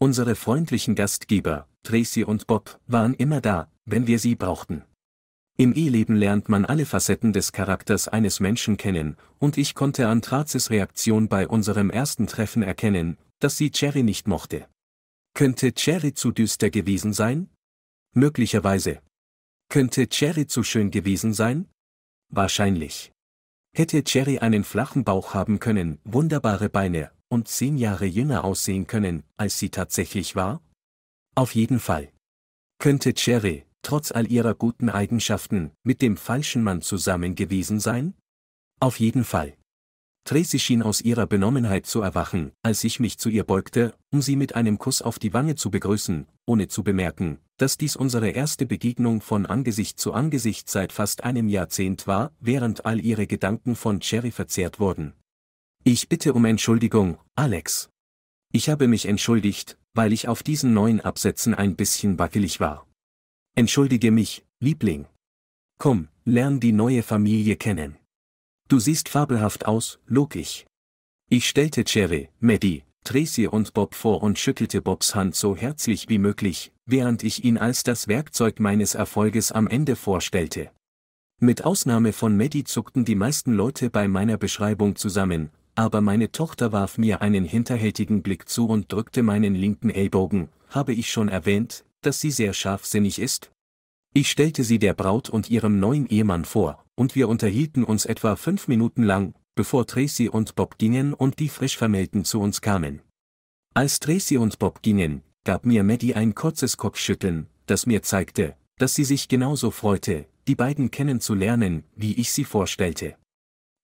Unsere freundlichen Gastgeber, Tracy und Bob, waren immer da, wenn wir sie brauchten. Im E-Leben lernt man alle Facetten des Charakters eines Menschen kennen, und ich konnte an Trazes Reaktion bei unserem ersten Treffen erkennen, dass sie Cherry nicht mochte. Könnte Cherry zu düster gewesen sein? Möglicherweise. Könnte Cherry zu schön gewesen sein? Wahrscheinlich. Hätte Cherry einen flachen Bauch haben können, wunderbare Beine, und zehn Jahre jünger aussehen können, als sie tatsächlich war? Auf jeden Fall. Könnte Cherry, trotz all ihrer guten Eigenschaften, mit dem falschen Mann zusammen gewesen sein? Auf jeden Fall. Tracy schien aus ihrer Benommenheit zu erwachen, als ich mich zu ihr beugte, um sie mit einem Kuss auf die Wange zu begrüßen, ohne zu bemerken, dass dies unsere erste Begegnung von Angesicht zu Angesicht seit fast einem Jahrzehnt war, während all ihre Gedanken von Cherry verzehrt wurden. Ich bitte um Entschuldigung, Alex. Ich habe mich entschuldigt, weil ich auf diesen neuen Absätzen ein bisschen wackelig war. Entschuldige mich, Liebling. Komm, lern die neue Familie kennen. Du siehst fabelhaft aus, log ich. Ich stellte Cherry, Maddie, Tracy und Bob vor und schüttelte Bobs Hand so herzlich wie möglich, während ich ihn als das Werkzeug meines Erfolges am Ende vorstellte. Mit Ausnahme von Maddie zuckten die meisten Leute bei meiner Beschreibung zusammen, aber meine Tochter warf mir einen hinterhältigen Blick zu und drückte meinen linken Ellbogen, habe ich schon erwähnt, dass sie sehr scharfsinnig ist? Ich stellte sie der Braut und ihrem neuen Ehemann vor, und wir unterhielten uns etwa fünf Minuten lang, bevor Tracy und Bob gingen und die Frischvermählten zu uns kamen. Als Tracy und Bob gingen, gab mir Maddie ein kurzes Kopfschütteln, das mir zeigte, dass sie sich genauso freute, die beiden kennenzulernen, wie ich sie vorstellte.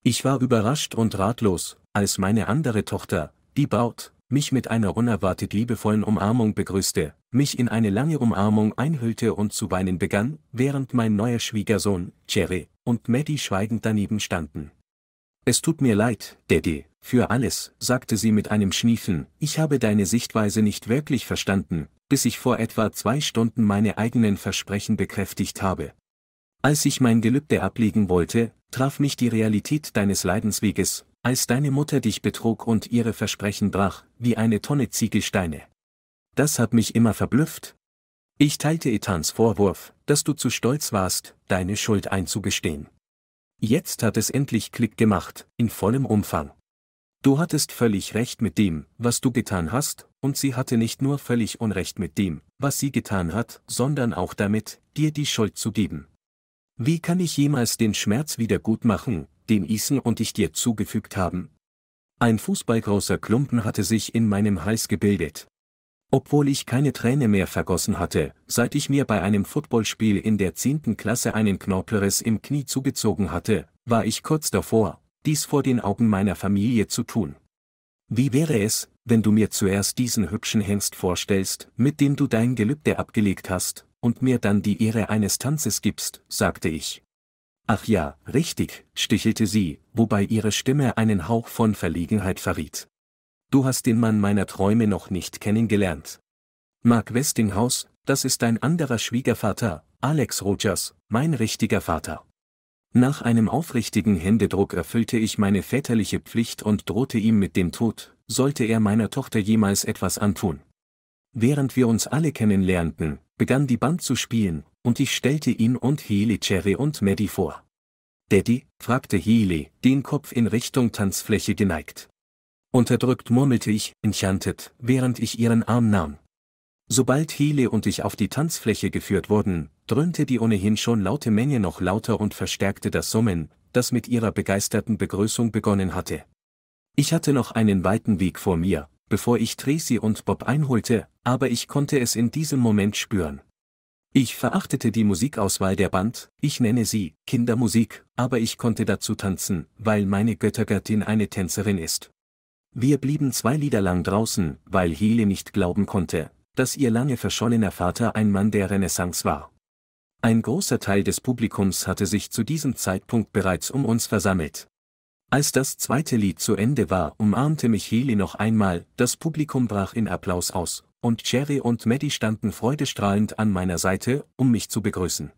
Ich war überrascht und ratlos, als meine andere Tochter, die Baut, mich mit einer unerwartet liebevollen Umarmung begrüßte, mich in eine lange Umarmung einhüllte und zu weinen begann, während mein neuer Schwiegersohn, Jerry, und Maddie schweigend daneben standen. Es tut mir leid, Daddy, für alles, sagte sie mit einem Schniefen, ich habe deine Sichtweise nicht wirklich verstanden, bis ich vor etwa zwei Stunden meine eigenen Versprechen bekräftigt habe. Als ich mein Gelübde ablegen wollte, traf mich die Realität deines Leidensweges, als deine Mutter dich betrug und ihre Versprechen brach, wie eine Tonne Ziegelsteine. Das hat mich immer verblüfft. Ich teilte Etans Vorwurf, dass du zu stolz warst, deine Schuld einzugestehen. Jetzt hat es endlich Klick gemacht, in vollem Umfang. Du hattest völlig recht mit dem, was du getan hast, und sie hatte nicht nur völlig Unrecht mit dem, was sie getan hat, sondern auch damit, dir die Schuld zu geben. Wie kann ich jemals den Schmerz wiedergutmachen, den Isen und ich dir zugefügt haben? Ein fußballgroßer Klumpen hatte sich in meinem Hals gebildet. Obwohl ich keine Träne mehr vergossen hatte, seit ich mir bei einem Footballspiel in der 10. Klasse einen Knorpelriss im Knie zugezogen hatte, war ich kurz davor, dies vor den Augen meiner Familie zu tun. Wie wäre es, wenn du mir zuerst diesen hübschen Hengst vorstellst, mit dem du dein Gelübde abgelegt hast, und mir dann die Ehre eines Tanzes gibst, sagte ich. Ach ja, richtig, stichelte sie, wobei ihre Stimme einen Hauch von Verlegenheit verriet. Du hast den Mann meiner Träume noch nicht kennengelernt. Mark Westinghouse, das ist ein anderer Schwiegervater, Alex Rogers, mein richtiger Vater. Nach einem aufrichtigen Händedruck erfüllte ich meine väterliche Pflicht und drohte ihm mit dem Tod, sollte er meiner Tochter jemals etwas antun. Während wir uns alle kennenlernten, begann die Band zu spielen, und ich stellte ihn und Healy Cherry und Maddie vor. Daddy, fragte Healy, den Kopf in Richtung Tanzfläche geneigt. Unterdrückt murmelte ich, enchanted, während ich ihren Arm nahm. Sobald Healy und ich auf die Tanzfläche geführt wurden, dröhnte die ohnehin schon laute Menge noch lauter und verstärkte das Summen, das mit ihrer begeisterten Begrüßung begonnen hatte. Ich hatte noch einen weiten Weg vor mir, bevor ich Tracy und Bob einholte, aber ich konnte es in diesem Moment spüren. Ich verachtete die Musikauswahl der Band, ich nenne sie Kindermusik, aber ich konnte dazu tanzen, weil meine Göttergattin eine Tänzerin ist. Wir blieben zwei Lieder lang draußen, weil Hele nicht glauben konnte, dass ihr lange verschollener Vater ein Mann der Renaissance war. Ein großer Teil des Publikums hatte sich zu diesem Zeitpunkt bereits um uns versammelt. Als das zweite Lied zu Ende war, umarmte mich Michele noch einmal, das Publikum brach in Applaus aus, und Cherry und Maddie standen freudestrahlend an meiner Seite, um mich zu begrüßen.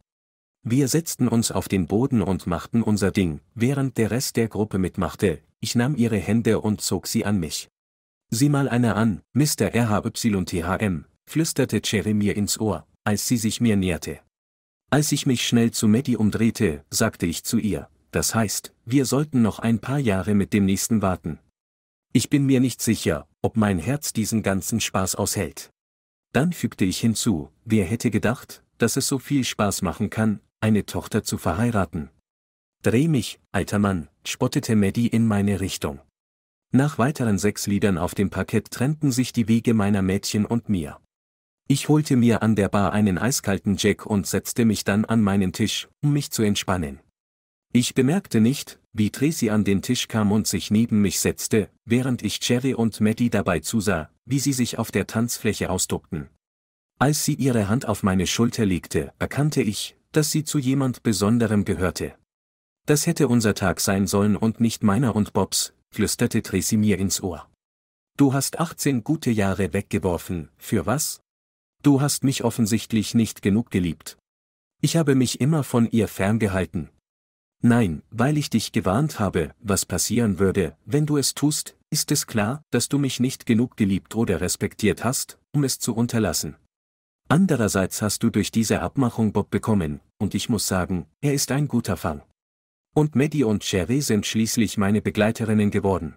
Wir setzten uns auf den Boden und machten unser Ding, während der Rest der Gruppe mitmachte, ich nahm ihre Hände und zog sie an mich. Sieh mal einer an, Mr. RHYTHM, flüsterte Cherry mir ins Ohr, als sie sich mir näherte. Als ich mich schnell zu Maddie umdrehte, sagte ich zu ihr, das heißt, wir sollten noch ein paar Jahre mit dem nächsten warten. Ich bin mir nicht sicher, ob mein Herz diesen ganzen Spaß aushält. Dann fügte ich hinzu, wer hätte gedacht, dass es so viel Spaß machen kann, eine Tochter zu verheiraten. Dreh mich, alter Mann, spottete Maddie in meine Richtung. Nach weiteren sechs Liedern auf dem Parkett trennten sich die Wege meiner Mädchen und mir. Ich holte mir an der Bar einen eiskalten Jack und setzte mich dann an meinen Tisch, um mich zu entspannen. Ich bemerkte nicht, wie Tracy an den Tisch kam und sich neben mich setzte, während ich Cherry und Maddie dabei zusah, wie sie sich auf der Tanzfläche austockten. Als sie ihre Hand auf meine Schulter legte, erkannte ich, dass sie zu jemand Besonderem gehörte. Das hätte unser Tag sein sollen und nicht meiner und Bobs, flüsterte Tracy mir ins Ohr. Du hast 18 gute Jahre weggeworfen, für was? Du hast mich offensichtlich nicht genug geliebt. Ich habe mich immer von ihr ferngehalten, Nein, weil ich dich gewarnt habe, was passieren würde, wenn du es tust, ist es klar, dass du mich nicht genug geliebt oder respektiert hast, um es zu unterlassen. Andererseits hast du durch diese Abmachung Bob bekommen, und ich muss sagen, er ist ein guter Fang. Und Maddie und Sherry sind schließlich meine Begleiterinnen geworden.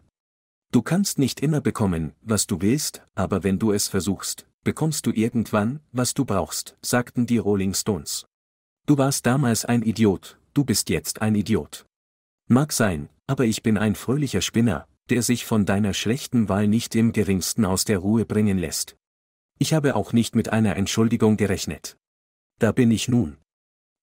Du kannst nicht immer bekommen, was du willst, aber wenn du es versuchst, bekommst du irgendwann, was du brauchst, sagten die Rolling Stones. Du warst damals ein Idiot, du bist jetzt ein Idiot. Mag sein, aber ich bin ein fröhlicher Spinner, der sich von deiner schlechten Wahl nicht im geringsten aus der Ruhe bringen lässt. Ich habe auch nicht mit einer Entschuldigung gerechnet. Da bin ich nun.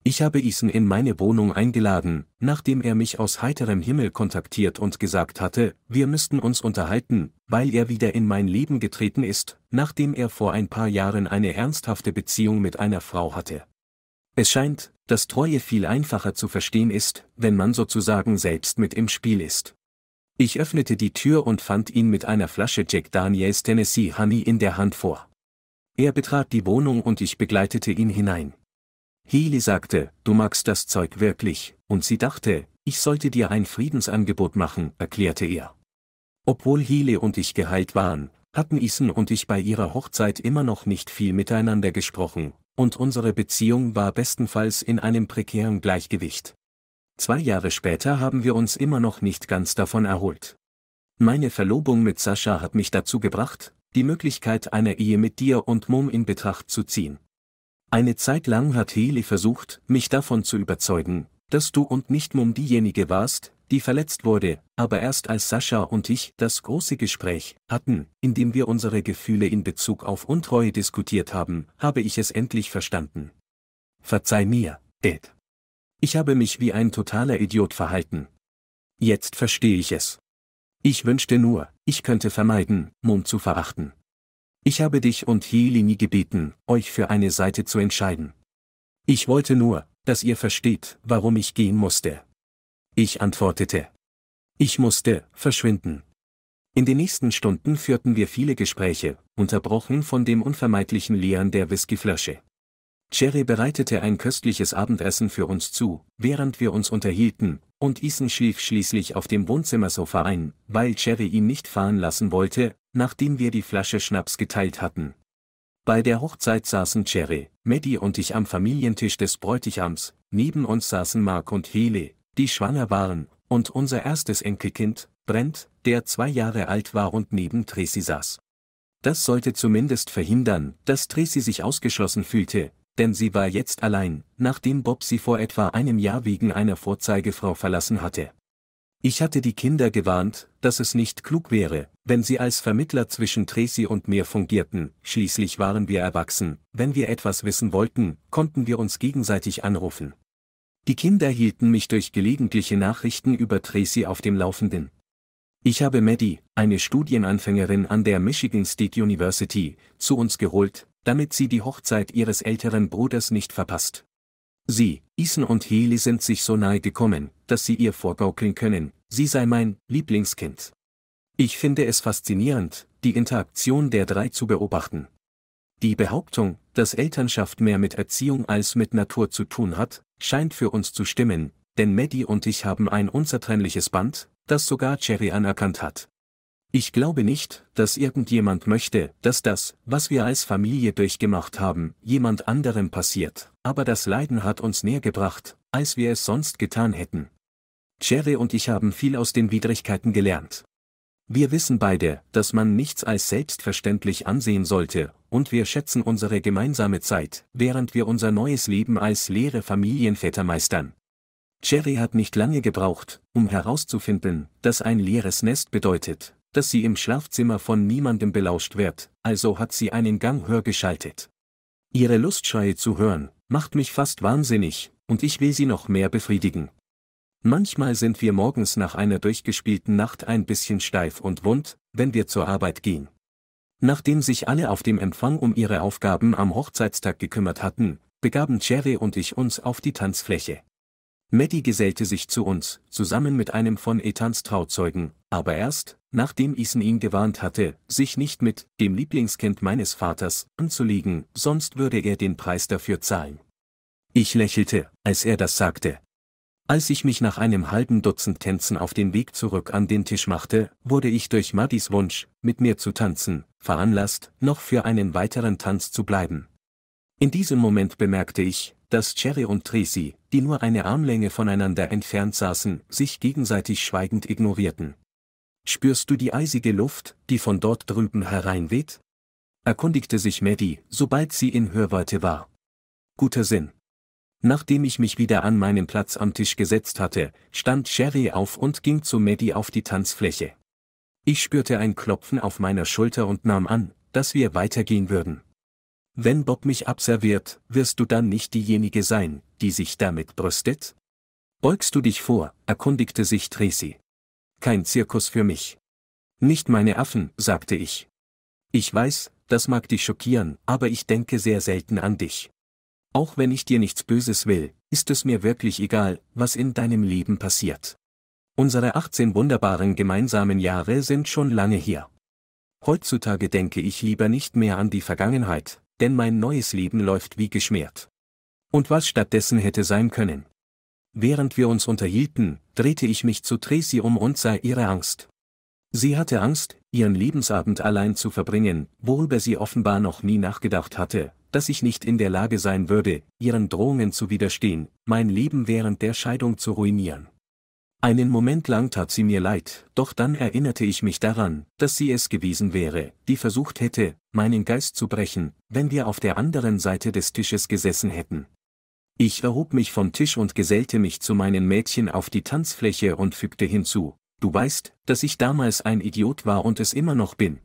Ich habe Isen in meine Wohnung eingeladen, nachdem er mich aus heiterem Himmel kontaktiert und gesagt hatte, wir müssten uns unterhalten, weil er wieder in mein Leben getreten ist, nachdem er vor ein paar Jahren eine ernsthafte Beziehung mit einer Frau hatte. Es scheint, dass Treue viel einfacher zu verstehen ist, wenn man sozusagen selbst mit im Spiel ist. Ich öffnete die Tür und fand ihn mit einer Flasche Jack Daniels Tennessee Honey in der Hand vor. Er betrat die Wohnung und ich begleitete ihn hinein. Healy sagte, du magst das Zeug wirklich, und sie dachte, ich sollte dir ein Friedensangebot machen, erklärte er. Obwohl Healy und ich geheilt waren, hatten Isen und ich bei ihrer Hochzeit immer noch nicht viel miteinander gesprochen, und unsere Beziehung war bestenfalls in einem prekären Gleichgewicht. Zwei Jahre später haben wir uns immer noch nicht ganz davon erholt. Meine Verlobung mit Sascha hat mich dazu gebracht, die Möglichkeit einer Ehe mit dir und Mum in Betracht zu ziehen. Eine Zeit lang hat Heli versucht, mich davon zu überzeugen, dass du und nicht Mum diejenige warst, die verletzt wurde, aber erst als Sascha und ich das große Gespräch hatten, in dem wir unsere Gefühle in Bezug auf Untreue diskutiert haben, habe ich es endlich verstanden. Verzeih mir, Dad. Ich habe mich wie ein totaler Idiot verhalten. Jetzt verstehe ich es. Ich wünschte nur, ich könnte vermeiden, Mum zu verachten. Ich habe dich und Helini gebeten, euch für eine Seite zu entscheiden. Ich wollte nur, dass ihr versteht, warum ich gehen musste. Ich antwortete. Ich musste verschwinden. In den nächsten Stunden führten wir viele Gespräche, unterbrochen von dem unvermeidlichen Leeren der Whiskyflasche. Jerry bereitete ein köstliches Abendessen für uns zu, während wir uns unterhielten, und Ethan schlief schließlich auf dem Wohnzimmersofa ein, weil Jerry ihn nicht fahren lassen wollte, nachdem wir die Flasche Schnaps geteilt hatten. Bei der Hochzeit saßen Jerry, Maddie und ich am Familientisch des Bräutigams, neben uns saßen Mark und Hele, die schwanger waren, und unser erstes Enkelkind, Brent, der zwei Jahre alt war und neben Tracy saß. Das sollte zumindest verhindern, dass Tracy sich ausgeschlossen fühlte, denn sie war jetzt allein, nachdem Bob sie vor etwa einem Jahr wegen einer Vorzeigefrau verlassen hatte. Ich hatte die Kinder gewarnt, dass es nicht klug wäre, wenn sie als Vermittler zwischen Tracy und mir fungierten, schließlich waren wir erwachsen, wenn wir etwas wissen wollten, konnten wir uns gegenseitig anrufen. Die Kinder hielten mich durch gelegentliche Nachrichten über Tracy auf dem Laufenden. Ich habe Maddie, eine Studienanfängerin an der Michigan State University, zu uns geholt, damit sie die Hochzeit ihres älteren Bruders nicht verpasst. Sie, Ethan und Healy sind sich so nahe gekommen, dass sie ihr vorgaukeln können, sie sei mein Lieblingskind. Ich finde es faszinierend, die Interaktion der drei zu beobachten. Die Behauptung, dass Elternschaft mehr mit Erziehung als mit Natur zu tun hat, scheint für uns zu stimmen, denn Maddie und ich haben ein unzertrennliches Band, das sogar Cherry anerkannt hat. Ich glaube nicht, dass irgendjemand möchte, dass das, was wir als Familie durchgemacht haben, jemand anderem passiert, aber das Leiden hat uns näher gebracht, als wir es sonst getan hätten. Cherry und ich haben viel aus den Widrigkeiten gelernt. Wir wissen beide, dass man nichts als selbstverständlich ansehen sollte, und wir schätzen unsere gemeinsame Zeit, während wir unser neues Leben als leere Familienväter meistern. Jerry hat nicht lange gebraucht, um herauszufinden, dass ein leeres Nest bedeutet, dass sie im Schlafzimmer von niemandem belauscht wird, also hat sie einen Gang höher geschaltet. Ihre Lustscheue zu hören, macht mich fast wahnsinnig, und ich will sie noch mehr befriedigen. Manchmal sind wir morgens nach einer durchgespielten Nacht ein bisschen steif und wund, wenn wir zur Arbeit gehen. Nachdem sich alle auf dem Empfang um ihre Aufgaben am Hochzeitstag gekümmert hatten, begaben Jerry und ich uns auf die Tanzfläche. Maddie gesellte sich zu uns, zusammen mit einem von Etans Trauzeugen, aber erst, nachdem Ethan ihn gewarnt hatte, sich nicht mit dem Lieblingskind meines Vaters anzulegen, sonst würde er den Preis dafür zahlen. Ich lächelte, als er das sagte, als ich mich nach einem halben Dutzend Tänzen auf den Weg zurück an den Tisch machte, wurde ich durch Maddys Wunsch, mit mir zu tanzen, veranlasst, noch für einen weiteren Tanz zu bleiben. In diesem Moment bemerkte ich, dass Cherry und Tracy, die nur eine Armlänge voneinander entfernt saßen, sich gegenseitig schweigend ignorierten. Spürst du die eisige Luft, die von dort drüben hereinweht? erkundigte sich Maddie, sobald sie in Hörweite war. Guter Sinn. Nachdem ich mich wieder an meinen Platz am Tisch gesetzt hatte, stand Sherry auf und ging zu Maddie auf die Tanzfläche. Ich spürte ein Klopfen auf meiner Schulter und nahm an, dass wir weitergehen würden. Wenn Bob mich abserviert, wirst du dann nicht diejenige sein, die sich damit brüstet? Beugst du dich vor, erkundigte sich Tracy. Kein Zirkus für mich. Nicht meine Affen, sagte ich. Ich weiß, das mag dich schockieren, aber ich denke sehr selten an dich. Auch wenn ich dir nichts Böses will, ist es mir wirklich egal, was in deinem Leben passiert. Unsere 18 wunderbaren gemeinsamen Jahre sind schon lange her. Heutzutage denke ich lieber nicht mehr an die Vergangenheit, denn mein neues Leben läuft wie geschmiert. Und was stattdessen hätte sein können? Während wir uns unterhielten, drehte ich mich zu Tracy um und sah ihre Angst. Sie hatte Angst, ihren Lebensabend allein zu verbringen, worüber sie offenbar noch nie nachgedacht hatte, dass ich nicht in der Lage sein würde, ihren Drohungen zu widerstehen, mein Leben während der Scheidung zu ruinieren. Einen Moment lang tat sie mir leid, doch dann erinnerte ich mich daran, dass sie es gewesen wäre, die versucht hätte, meinen Geist zu brechen, wenn wir auf der anderen Seite des Tisches gesessen hätten. Ich erhob mich vom Tisch und gesellte mich zu meinen Mädchen auf die Tanzfläche und fügte hinzu, du weißt, dass ich damals ein Idiot war und es immer noch bin,